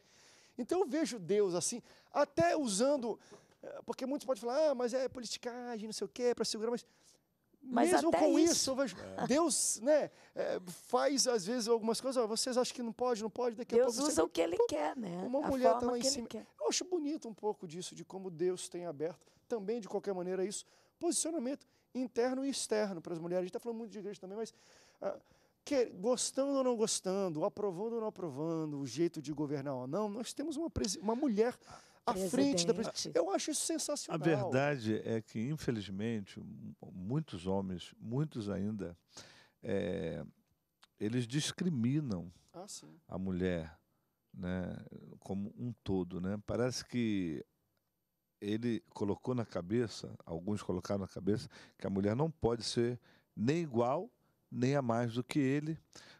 A: Então eu vejo Deus assim, até usando, eh, porque muitos podem falar, ah, mas é politicagem, não sei o quê, para segurar, mas,
E: mas mesmo com isso, isso é.
A: Deus né, é, faz às vezes algumas coisas, ó, vocês acham que não pode, não pode, daqui Deus a pouco. Deus usa você... o que ele quer, né? Uma a mulher está lá em cima. Eu acho bonito um pouco disso, de como Deus tem aberto, também de qualquer maneira, isso, posicionamento interno e externo para as mulheres. A gente está falando muito de igreja também, mas. Ah, que, gostando ou não gostando, aprovando ou não aprovando, o jeito de governar ou não, nós temos uma, uma mulher à frente da presidência. Eu acho isso sensacional. A verdade
C: é que, infelizmente, muitos homens, muitos ainda, é, eles discriminam ah, a mulher né, como um todo. Né? Parece que ele colocou na cabeça, alguns colocaram na cabeça, que a mulher não pode ser nem igual nem a mais do que ele,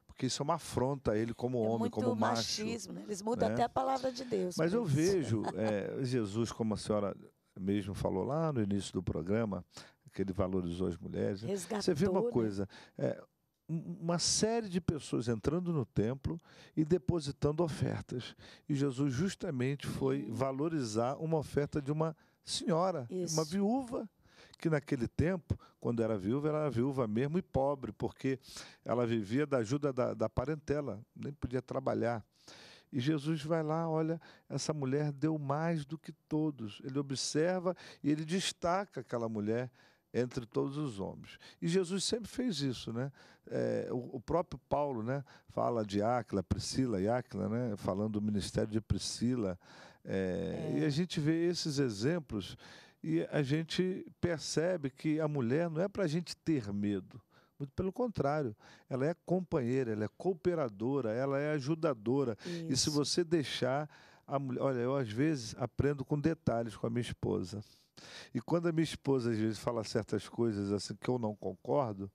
C: porque isso é uma afronta a ele como é homem, como macho. machismo, né?
B: Eles mudam né? até a palavra de Deus. Mas eu
C: isso. vejo é, Jesus, como a senhora mesmo falou lá no início do programa, que ele valorizou as mulheres. Resgatou, né? Você vê uma né? coisa, é, uma série de pessoas entrando no templo e depositando ofertas. E Jesus justamente foi hum. valorizar uma oferta de uma senhora, Isso. uma viúva que naquele tempo, quando era viúva, era viúva mesmo e pobre, porque ela vivia da ajuda da, da parentela, nem podia trabalhar. E Jesus vai lá, olha, essa mulher deu mais do que todos. Ele observa e ele destaca aquela mulher entre todos os homens. E Jesus sempre fez isso, né? É, o, o, próprio Paulo, né, fala de Áquila, Priscila e Áquila, né, falando do ministério de Priscila. É, é. E a gente vê esses exemplos e a gente percebe que a mulher não é para a gente ter medo. Muito pelo contrário, ela é companheira, ela é cooperadora, ela é ajudadora. Isso. E se você deixar a mulher. Olha, eu às vezes aprendo com detalhes com a minha esposa. E quando a minha esposa às vezes fala certas coisas assim que eu não concordo,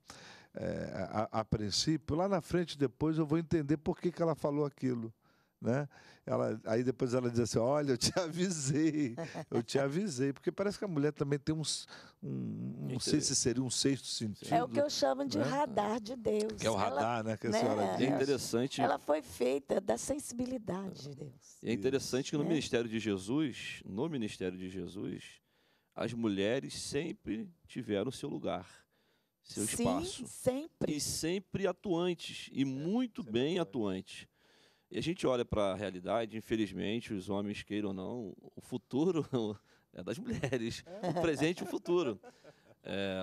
C: é, a, a, princípio, lá na frente depois eu vou entender por que, que ela falou aquilo. Né? Ela, aí depois ela diz assim: Olha, eu te avisei, eu te avisei, porque parece que a mulher também tem uns. Um, não sei se seria um sexto sentido. É o que eu chamo de né?
B: radar de Deus. Que é o radar, ela, né? Que a né? senhora é diz. É interessante. Ela foi feita da sensibilidade de Deus.
D: É interessante que no é. ministério de Jesus, no ministério de Jesus, as mulheres sempre tiveram seu lugar seu Sim, espaço.
B: Sempre. E
D: sempre atuantes, e é, muito bem atuantes. E a gente olha para a realidade, infelizmente, os homens queiram ou não, o futuro é das mulheres, o presente e o futuro. É,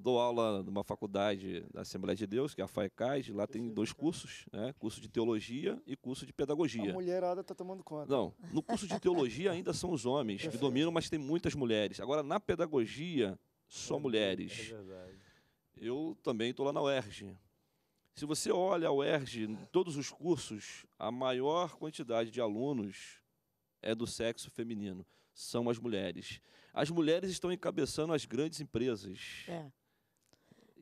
D: dou aula numa faculdade da Assembleia de Deus, que é a FAECAD, lá tem dois cursos, né? curso de teologia e curso de pedagogia. A
A: mulherada está tomando conta. Não, no curso de teologia
D: ainda são os homens Perfeito. que dominam, mas tem muitas mulheres. Agora, na pedagogia, só é, é mulheres. É verdade. Eu também estou lá na UERJ, se você olha a UERJ, em todos os cursos, a maior quantidade de alunos é do sexo feminino, são as mulheres. As mulheres estão encabeçando as grandes empresas. É.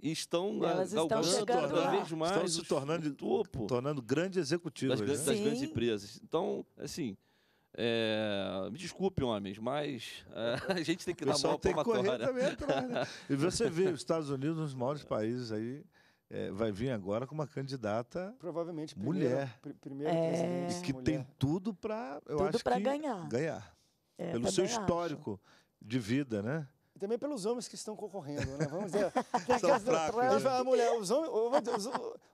D: E estão Elas cada vez mais estão se
C: tornando topo tornando grandes executivas das, né? das grandes
D: empresas então assim é, me desculpe, homens, mas é, a gente tem que dar uma
A: palmatória. Também atrás, né?
C: E você vê os Estados Unidos, é um dos maiores países aí, é, vai vir agora com uma candidata provavelmente primeira, mulher pr
A: primeira é... e que mulher. tem
C: tudo para eu tudo acho que ganhar ganhar é, pelo seu histórico acho. de vida né
A: e também pelos homens que estão concorrendo, né? Vamos dizer, fracos, né? a mulher, os homens, os,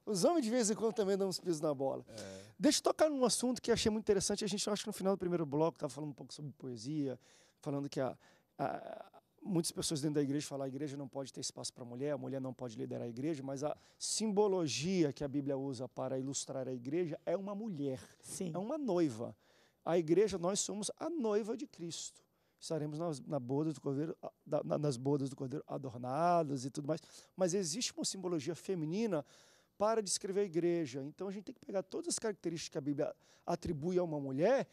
A: os, homens de vez em quando também dão uns pisos na bola. É. Deixa eu tocar num assunto que achei muito interessante. A gente, acho que no final do primeiro bloco, estava falando um pouco sobre poesia, falando que a, a, muitas pessoas dentro da igreja falam a igreja não pode ter espaço para a mulher, a mulher não pode liderar a igreja, mas a simbologia que a Bíblia usa para ilustrar a igreja é uma mulher, Sim. é uma noiva. A igreja, nós somos a noiva de Cristo. Estaremos nas, na boda do cordeiro, nas bodas do cordeiro adornadas e tudo mais. Mas existe uma simbologia feminina para descrever a igreja. Então a gente tem que pegar todas as características que a Bíblia atribui a uma mulher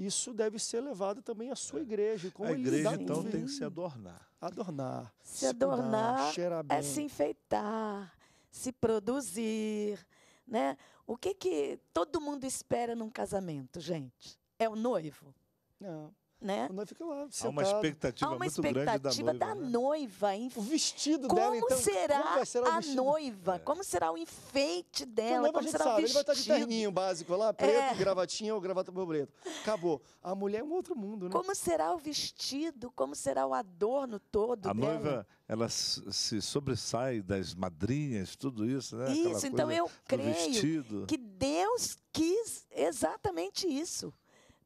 A: isso deve ser levado também à sua é. igreja. Como a igreja, então, tem que se adornar. Adornar. Se, se adornar cuidar, é se
B: enfeitar, se produzir. Né? O que, que todo mundo espera num casamento, gente? É o noivo? Não né? A noiva fica lá, sentada. Há uma expectativa Há uma muito grande da noiva. Da né? noiva né? O vestido como dela, então, será como será a noiva? É. Como será o enfeite dela? como será sabe, o vestido? Ele vai estar de terninho
A: básico lá, preto, é. gravatinha ou gravata
B: borboleta. Acabou. A mulher é um outro mundo, né? Como será o vestido? Como será o adorno todo a dela? A noiva,
C: ela se sobressai das madrinhas, tudo isso, né? Isso, Aquela então eu creio vestido. que
B: Deus quis exatamente isso.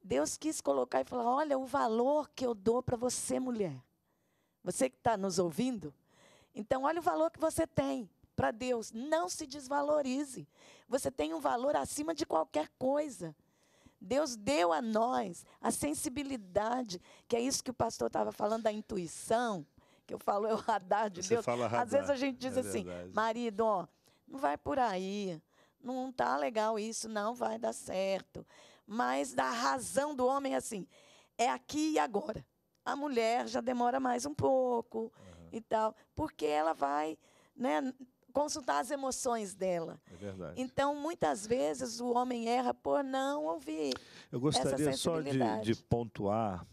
B: Deus quis colocar e falar: olha o valor que eu dou para você, mulher. Você que está nos ouvindo. Então, olha o valor que você tem para Deus. Não se desvalorize. Você tem um valor acima de qualquer coisa. Deus deu a nós a sensibilidade, que é isso que o pastor estava falando, da intuição, que eu falo, é o radar de Você Deus. Fala radar. Às vezes a gente diz é assim, verdade. marido, ó, não vai por aí, não está legal isso, não vai dar certo mas da razão do homem é assim, é aqui e agora. A mulher já demora mais um pouco uhum. e tal, porque ela vai né, consultar as emoções dela. É verdade. Então, muitas vezes, o homem erra por não ouvir. Eu gostaria só de, de
C: pontuar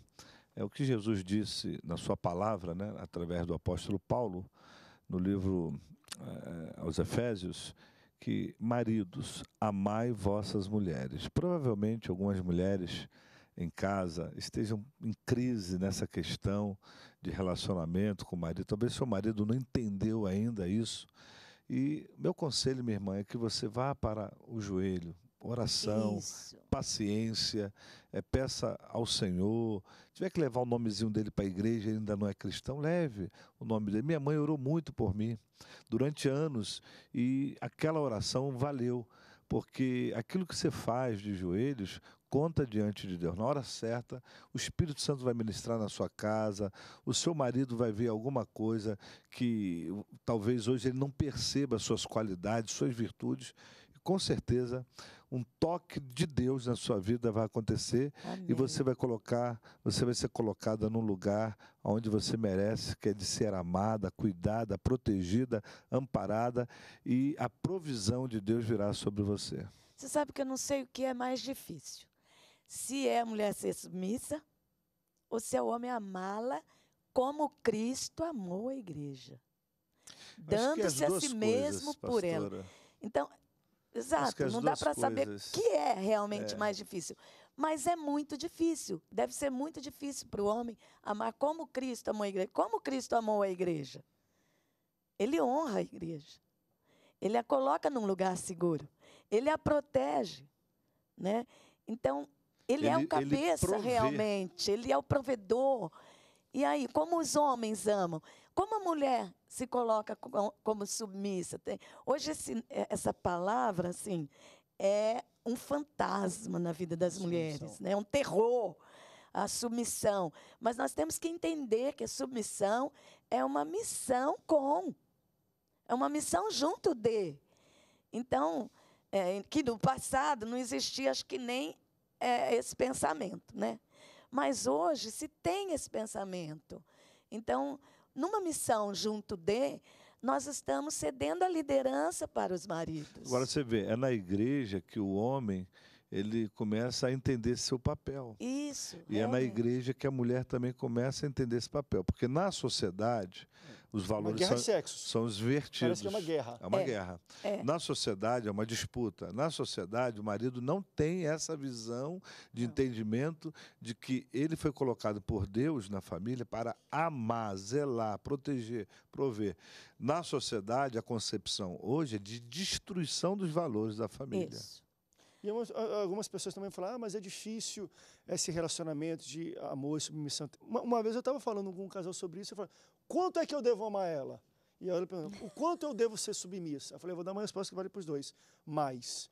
C: é o que Jesus disse na sua palavra, né, através do apóstolo Paulo, no livro é, aos Efésios, que maridos, amai vossas mulheres. Provavelmente algumas mulheres em casa estejam em crise nessa questão de relacionamento com o marido. Talvez seu marido não entendeu ainda isso. E meu conselho, minha irmã, é que você vá para o joelho, oração, Isso. paciência, é, peça ao Senhor. Se tiver que levar o nomezinho dele para a igreja, ele ainda não é cristão, leve o nome dele. Minha mãe orou muito por mim durante anos e aquela oração valeu, porque aquilo que você faz de joelhos conta diante de Deus. Na hora certa, o Espírito Santo vai ministrar na sua casa, o seu marido vai ver alguma coisa que talvez hoje ele não perceba suas qualidades, suas virtudes. E, com certeza, um toque de Deus na sua vida vai acontecer Amém. e você vai colocar, você vai ser colocada num lugar onde você merece, que é de ser amada, cuidada, protegida, amparada e a provisão de Deus virá sobre você.
B: Você sabe que eu não sei o que é mais difícil. Se é a mulher ser submissa ou se é o homem amá-la como Cristo amou a igreja, é dando-se a si coisas, mesmo pastora. por ela. Então, Exato, não dá para saber o que é realmente é. mais difícil. Mas é muito difícil. Deve ser muito difícil para o homem amar como Cristo amou a igreja. Como Cristo amou a igreja? Ele honra a igreja. Ele a coloca num lugar seguro. Ele a protege. Né? Então, ele, ele é o cabeça ele realmente. Ele é o provedor. E aí, como os homens amam? Como a mulher se coloca como submissa? hoje, esse, essa palavra, assim, é um fantasma na vida das submissão. mulheres, né? É um terror, a submissão. Mas nós temos que entender que a submissão é uma missão com, é uma missão junto de. Então, é, que no passado não existia, acho que nem é, esse pensamento, né? Mas hoje se tem esse pensamento. Então, numa missão junto de, nós estamos cedendo a liderança para os maridos. Agora você
C: vê, é na igreja que o homem ele começa a entender seu papel. Isso. E é, é na igreja que a mulher também começa a entender esse papel, porque na sociedade é os valores são, são invertidos. Parece que é uma guerra. É uma é. guerra. É. Na sociedade é uma disputa. Na sociedade, o marido não tem essa visão de não. entendimento de que ele foi colocado por Deus na família para amar, zelar, proteger, prover. Na sociedade, a concepção hoje é de destruição dos valores da família. Isso.
A: E algumas pessoas também falam, ah, mas é difícil esse relacionamento de amor e submissão. Uma, uma vez eu estava falando com um casal sobre isso, eu falei, quanto é que eu devo amar ela? E ela pergunta, o quanto eu devo ser submissa? Eu falei, eu vou dar uma resposta que vale para os dois. Mais.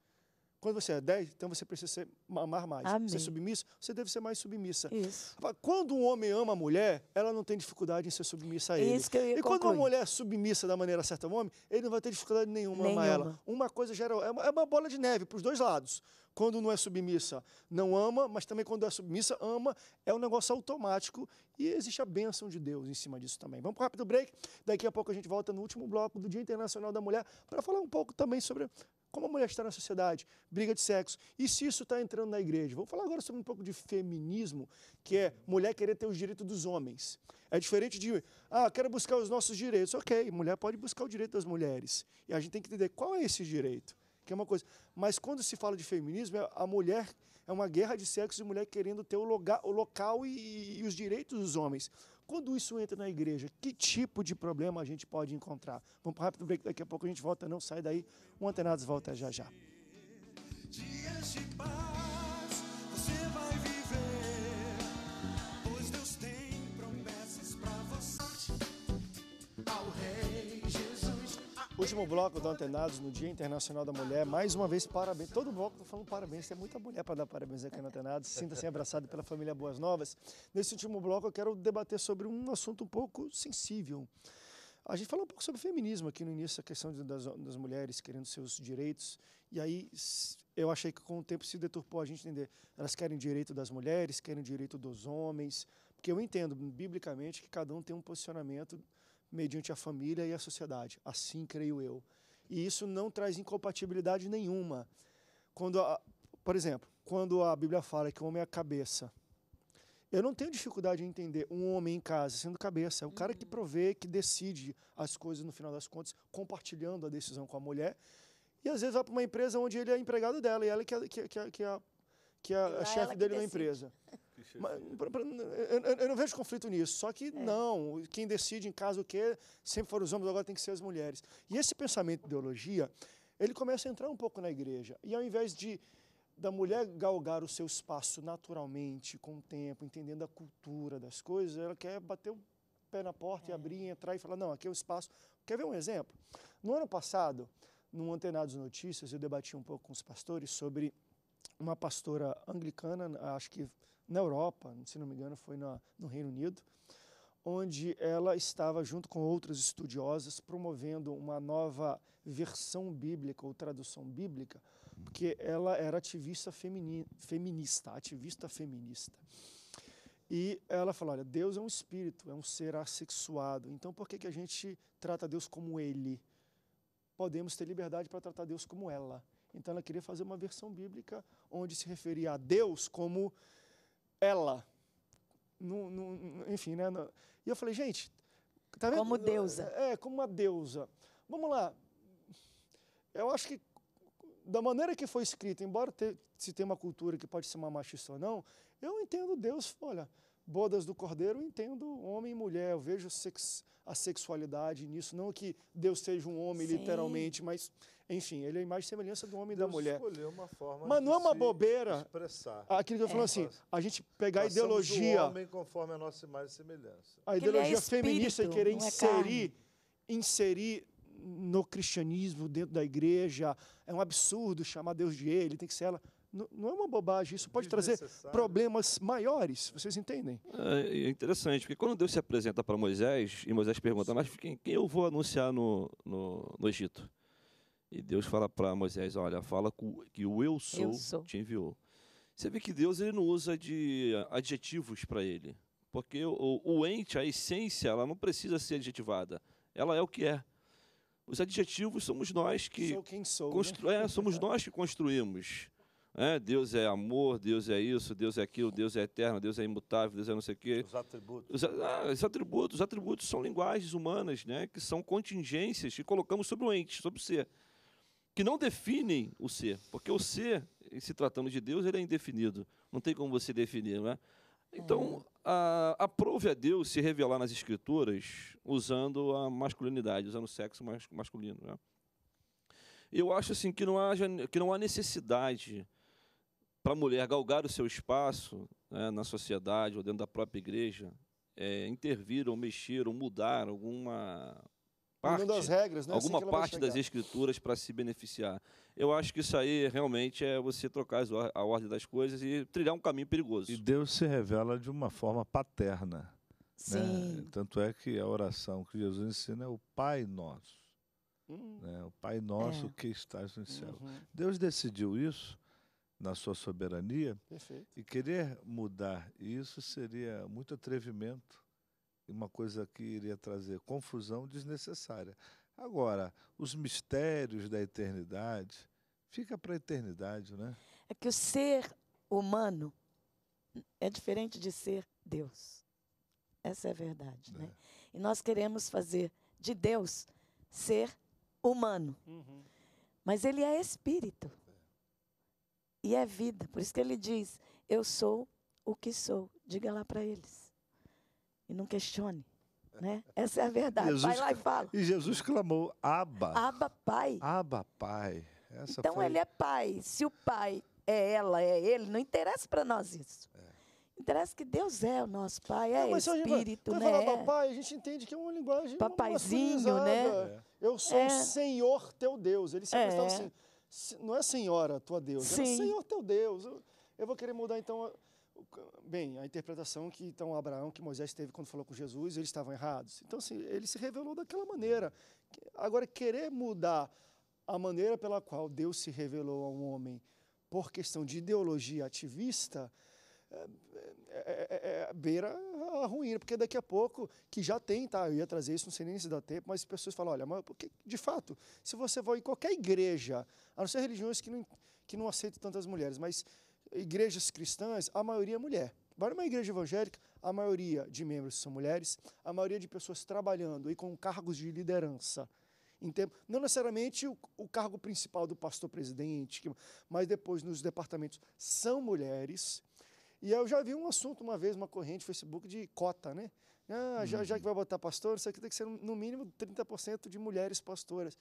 A: Quando você é 10, então você precisa ser, amar mais. Amém. Ser submisso, você deve ser mais submissa. Isso. Quando um homem ama a mulher, ela não tem dificuldade em ser submissa a é ele. Isso que eu ia e concluir. quando uma mulher é submissa da maneira certa ao homem, ele não vai ter dificuldade nenhuma, em amar ela. Uma coisa gera. É uma, é bola de neve para os dois lados. Quando não é submissa, não ama, mas também quando é submissa, ama. É um negócio automático e existe a bênção de Deus em cima disso também. Vamos para o rápido break. Daqui a pouco a gente volta no último bloco do Dia Internacional da Mulher para falar um pouco também sobre como a mulher está na sociedade, briga de sexo, e se isso está entrando na igreja. Vamos falar agora sobre um pouco de feminismo, que é mulher querer ter os direitos dos homens. É diferente de, ah, quero buscar os nossos direitos. Ok, mulher pode buscar o direito das mulheres. E a gente tem que entender qual é esse direito, que é uma coisa. Mas quando se fala de feminismo, é a mulher é uma guerra de sexos e mulher querendo ter o, lugar, o local e, e os direitos dos homens. Quando isso entra na igreja, que tipo de problema a gente pode encontrar? Vamos para o rápido break, daqui a pouco a gente volta, não sai daí. O Antenados volta já já.
C: Dias de paz,
A: você vai Último bloco do Antenados no Dia Internacional da Mulher. Mais uma vez, parabéns. Todo bloco eu falando parabéns. Tem muita mulher para dar parabéns aqui no Antenados. Sinta-se abraçado pela família Boas Novas. Nesse último bloco, eu quero debater sobre um assunto um pouco sensível. A gente falou um pouco sobre feminismo aqui no início, a questão das, das mulheres querendo seus direitos. E aí eu achei que com o tempo se deturpou a gente entender. Elas querem direito das mulheres, querem direito dos homens. Porque eu entendo, biblicamente, que cada um tem um posicionamento mediante a família e a sociedade. Assim creio eu. E isso não traz incompatibilidade nenhuma. Quando a, por exemplo, quando a Bíblia fala que o homem é a cabeça, eu não tenho dificuldade em entender um homem em casa sendo cabeça. É o cara que uhum. provê, que decide as coisas no final das contas, compartilhando a decisão com a mulher. E às vezes vai para uma empresa onde ele é empregado dela e ela que é, que, que é, que é, é, é, é a chefe dele na empresa. Mas, pra, pra, eu, eu, não vejo conflito nisso. Só que é. não, quem decide em casa o que sempre foram os homens, agora tem que ser as mulheres. E esse pensamento de ideologia, ele começa a entrar um pouco na igreja. E ao invés de da mulher galgar o seu espaço naturalmente, com o tempo, entendendo a cultura das coisas, ela quer bater o pé na porta é. e abrir, entrar e falar, não, aqui é o espaço. Quer ver um exemplo? No ano passado, no Antenados Notícias, eu debati um pouco com os pastores sobre uma pastora anglicana, acho que na Europa, se não me engano foi na, no Reino Unido, onde ela estava, junto com outras estudiosas, promovendo uma nova versão bíblica ou tradução bíblica, porque ela era ativista femini, feminista, ativista feminista. E ela falou, olha, Deus é um espírito, é um ser assexuado, então por que, que a gente trata Deus como ele? Podemos ter liberdade para tratar Deus como ela. Então ela queria fazer uma versão bíblica onde se referia a Deus como ela. No, no, enfim, né? E eu falei, gente,
B: tá vendo? Como deusa.
A: É, é, como uma deusa. Vamos lá. Eu acho que da maneira que foi escrito, embora ter, se tenha uma cultura que pode ser uma machista ou não, eu entendo Deus, olha, bodas do cordeiro, eu entendo homem e mulher, eu vejo sex, a sexualidade nisso, não que Deus seja um homem Sim. literalmente, mas enfim, ele é a imagem e semelhança do homem Deus e da mulher.
C: Escolheu uma forma Mas não é uma bobeira. Expressar. Aquilo que eu é. falo assim,
A: a gente pegar a ideologia. O homem
C: conforme a nossa imagem e semelhança. A ideologia é espírito, feminista e é querer é inserir,
A: é inserir no cristianismo, dentro da igreja. É um absurdo chamar Deus de ele, tem que ser ela. Não, não é uma bobagem, isso pode trazer problemas maiores, vocês entendem?
D: É, é interessante, porque quando Deus se apresenta para Moisés, e Moisés pergunta, mas quem, quem eu vou anunciar no, no, no Egito? E Deus fala para Moisés: Olha, fala que o eu sou, eu sou, te enviou. Você vê que Deus ele não usa de adjetivos para ele, porque o, o, ente, a essência, ela não precisa ser adjetivada. Ela é o que é. Os adjetivos somos nós que sou quem sou, né? constru... né? é, somos nós que construímos. É, Deus é amor, Deus é isso, Deus é aquilo, Deus é eterno, Deus é imutável, Deus é não sei o quê. Os atributos. Os, ah, os, atributos, os atributos são linguagens humanas, né, que são contingências que colocamos sobre o ente, sobre o ser que não definem o ser, porque o ser, se tratando de Deus, ele é indefinido, não tem como você definir, né? Então, é. a, aprove a Deus se revelar nas Escrituras usando a masculinidade, usando o sexo masculino. Né? Eu acho assim que não, haja, que não há necessidade para a mulher galgar o seu espaço né, na sociedade ou dentro da própria igreja, é, intervir ou mexer ou mudar alguma parte, regras, né? Assim alguma assim parte das escrituras para se beneficiar. Eu acho que isso aí realmente é você trocar a ordem das coisas e trilhar um caminho
C: perigoso. E Deus se revela de uma forma paterna. Né? Sim. Né? Tanto é que a oração que Jesus ensina é o Pai Nosso. Hum. Né? O Pai Nosso é. que está no céu. Uhum. Deus decidiu isso na sua soberania Perfeito. e querer mudar isso seria muito atrevimento uma coisa que iria trazer confusão desnecessária. Agora, os mistérios da eternidade, fica para a eternidade, né?
B: É que o ser humano é diferente de ser Deus. Essa é a verdade, né? é. né? E nós queremos fazer de Deus ser humano. Uhum. Mas ele é espírito. É. E é vida. Por isso que ele diz: Eu sou o que sou. Diga lá para eles e não questione. Né? Essa é a verdade. Jesus, Vai lá e fala.
C: E Jesus clamou: Abba. Abba, Pai. Abba, Pai.
B: Essa então foi... ele é Pai. Se o Pai é ela, é ele, não interessa para nós isso. É. Interessa que Deus é o nosso Pai, é não, Espírito, Quando né? fala
A: papai, a gente entende que é uma linguagem Papaizinho, né? É. Eu sou é. o Senhor teu Deus. Ele sempre é. estava assim, não é senhora tua Deus, é Sim. Senhor teu Deus. Eu, eu vou querer mudar então... A bem, a interpretação que então Abraão, que Moisés teve quando falou com Jesus, eles estavam errados. Então, assim, ele se revelou daquela maneira. Agora, querer mudar a maneira pela qual Deus se revelou a um homem por questão de ideologia ativista, é, é, é, beira a ruína, porque daqui a pouco, que já tem, tá? Eu ia trazer isso, não sei nem se dá tempo, mas as pessoas falam, olha, mas porque, de fato, se você vai em qualquer igreja, a não ser religiões que não, que não aceitam tantas mulheres, mas igrejas cristãs, a maioria é mulher. Vai numa igreja evangélica, a maioria de membros são mulheres, a maioria de pessoas trabalhando e com cargos de liderança. Tempo, não necessariamente o, o, cargo principal do pastor-presidente, mas depois nos departamentos são mulheres. E eu já vi um assunto uma vez, uma corrente no Facebook de cota, né? Ah, já, já uhum. que vai botar pastor, isso aqui tem que ser no mínimo 30% de mulheres pastoras.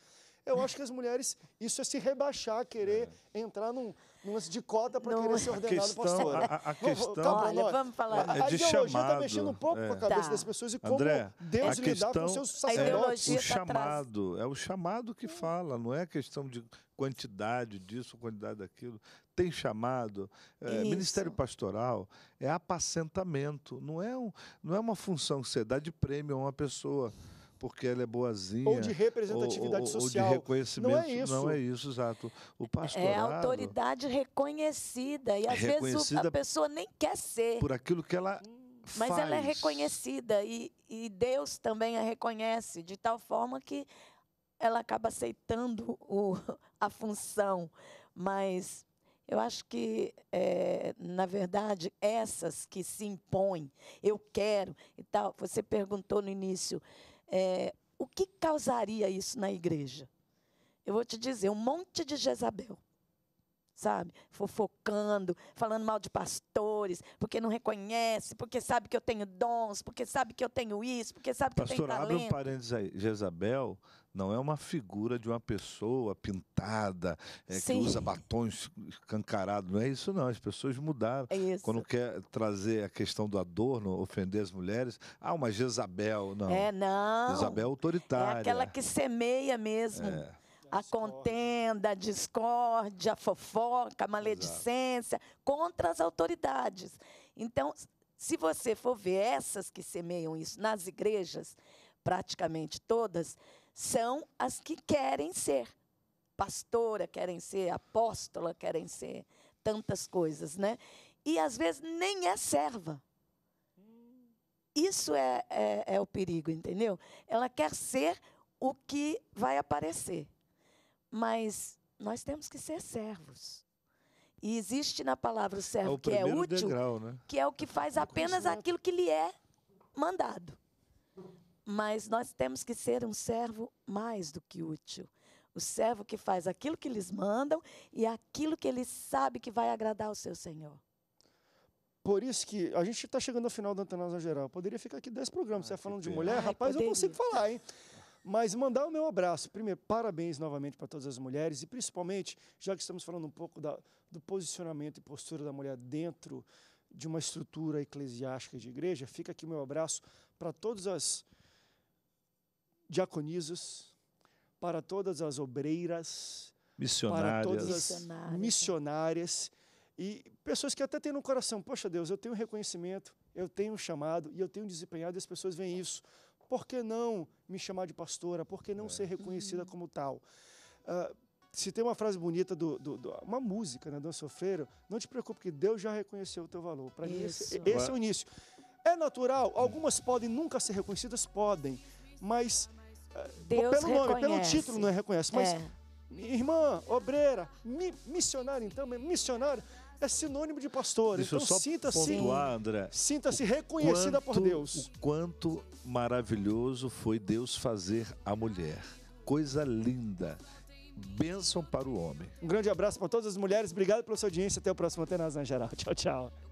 A: Eu acho que as mulheres, isso é se rebaixar, querer é. entrar num, num lance de cota para querer é. ser ordenado questão, pastor. A, a questão Olha, vamos falar. A, a é, é ideologia está mexendo um pouco é. com a cabeça tá. das pessoas e como André, Deus lidar com seus sacerdotes. É o tá
C: chamado, é o chamado que fala, não é questão de quantidade disso, quantidade daquilo. Tem chamado. É, Ministério Pastoral é apacentamento, não é, um, não é uma função que você dá de prêmio a uma pessoa porque ela é boazinha. Ou de representatividade ou, ou, social. Ou de reconhecimento. Não é isso. Não é isso, exato. O é pastorado... É autoridade
B: reconhecida. E é às reconhecida vezes a pessoa nem quer ser. Por
C: aquilo que ela
B: mas faz. ela é reconhecida e, e, Deus também a reconhece de tal forma que ela acaba aceitando o, a função. Mas eu acho que, é, na verdade, essas que se impõem, eu quero e tal. Você perguntou no início é, o que causaria isso na igreja? Eu vou te dizer, um monte de Jezabel, sabe? Fofocando, falando mal de pastores, porque não reconhece, porque sabe que eu tenho dons, porque sabe que eu tenho isso, porque sabe que Pastor, eu tenho talento. Pastor,
C: abre um parênteses aí. Jezabel não é uma figura de uma pessoa pintada, é, que usa batons escancarados. Não é isso, não. As pessoas mudaram. É Quando quer trazer a questão do adorno, ofender as mulheres, ah, uma Jezabel, não. É, não. Jezabel é, é autoritária. É aquela que
B: semeia mesmo. É. A contenda, a discórdia, a fofoca, a maledicência Exato. contra as autoridades. Então, se você for ver essas que semeiam isso nas igrejas, praticamente todas, são as que querem ser pastora, querem ser apóstola, querem ser tantas coisas, né? E às vezes nem é serva. Isso é, é, é o perigo, entendeu? Ela quer ser o que vai aparecer. Mas nós temos que ser servos. E existe na palavra servo é o que é útil, degrau, né? que é o que faz apenas aquilo que lhe é mandado. Mas nós temos que ser um servo mais do que útil. O servo que faz aquilo que lhes mandam e aquilo que ele sabe que vai agradar ao seu Senhor.
A: Por isso que a gente está chegando ao final da Antenasa Geral. Poderia ficar aqui 10 programas. Ah, Você é ah, falando de mulher, Ai, rapaz, poderia. eu consigo falar, hein? Mas mandar o meu abraço. Primeiro, parabéns novamente para todas as mulheres e principalmente, já que estamos falando um pouco da, do posicionamento e postura da mulher dentro de uma estrutura eclesiástica de igreja, fica aqui o meu abraço para todas as diaconizos, para todas as obreiras, missionárias. para todas as missionárias. É. missionárias e pessoas que até têm no coração, poxa Deus, eu tenho um reconhecimento, eu tenho um chamado e eu tenho um desempenhado e as pessoas veem isso. Por que não me chamar de pastora? Por que não é. ser reconhecida uhum. como tal? Uh, se tem uma frase bonita, do, do, do uma música né, Dona Sofreiro, não te preocupe que Deus já reconheceu o teu valor. Para mim, esse, esse é o início. É natural, algumas podem nunca ser reconhecidas, podem, mas Deus pelo reconhece. nome, pelo título não é reconhece, mas é. irmã, obreira, mi, missionária então, missionário é sinônimo de pastor. Deixa então sinta-se
C: sinta-se reconhecida quanto, por Deus. O quanto maravilhoso foi Deus fazer a mulher. Coisa linda. Bênção para o homem.
A: Um grande abraço para todas as mulheres. Obrigado pela sua audiência. Até o próximo Antenas Geral. Tchau, tchau.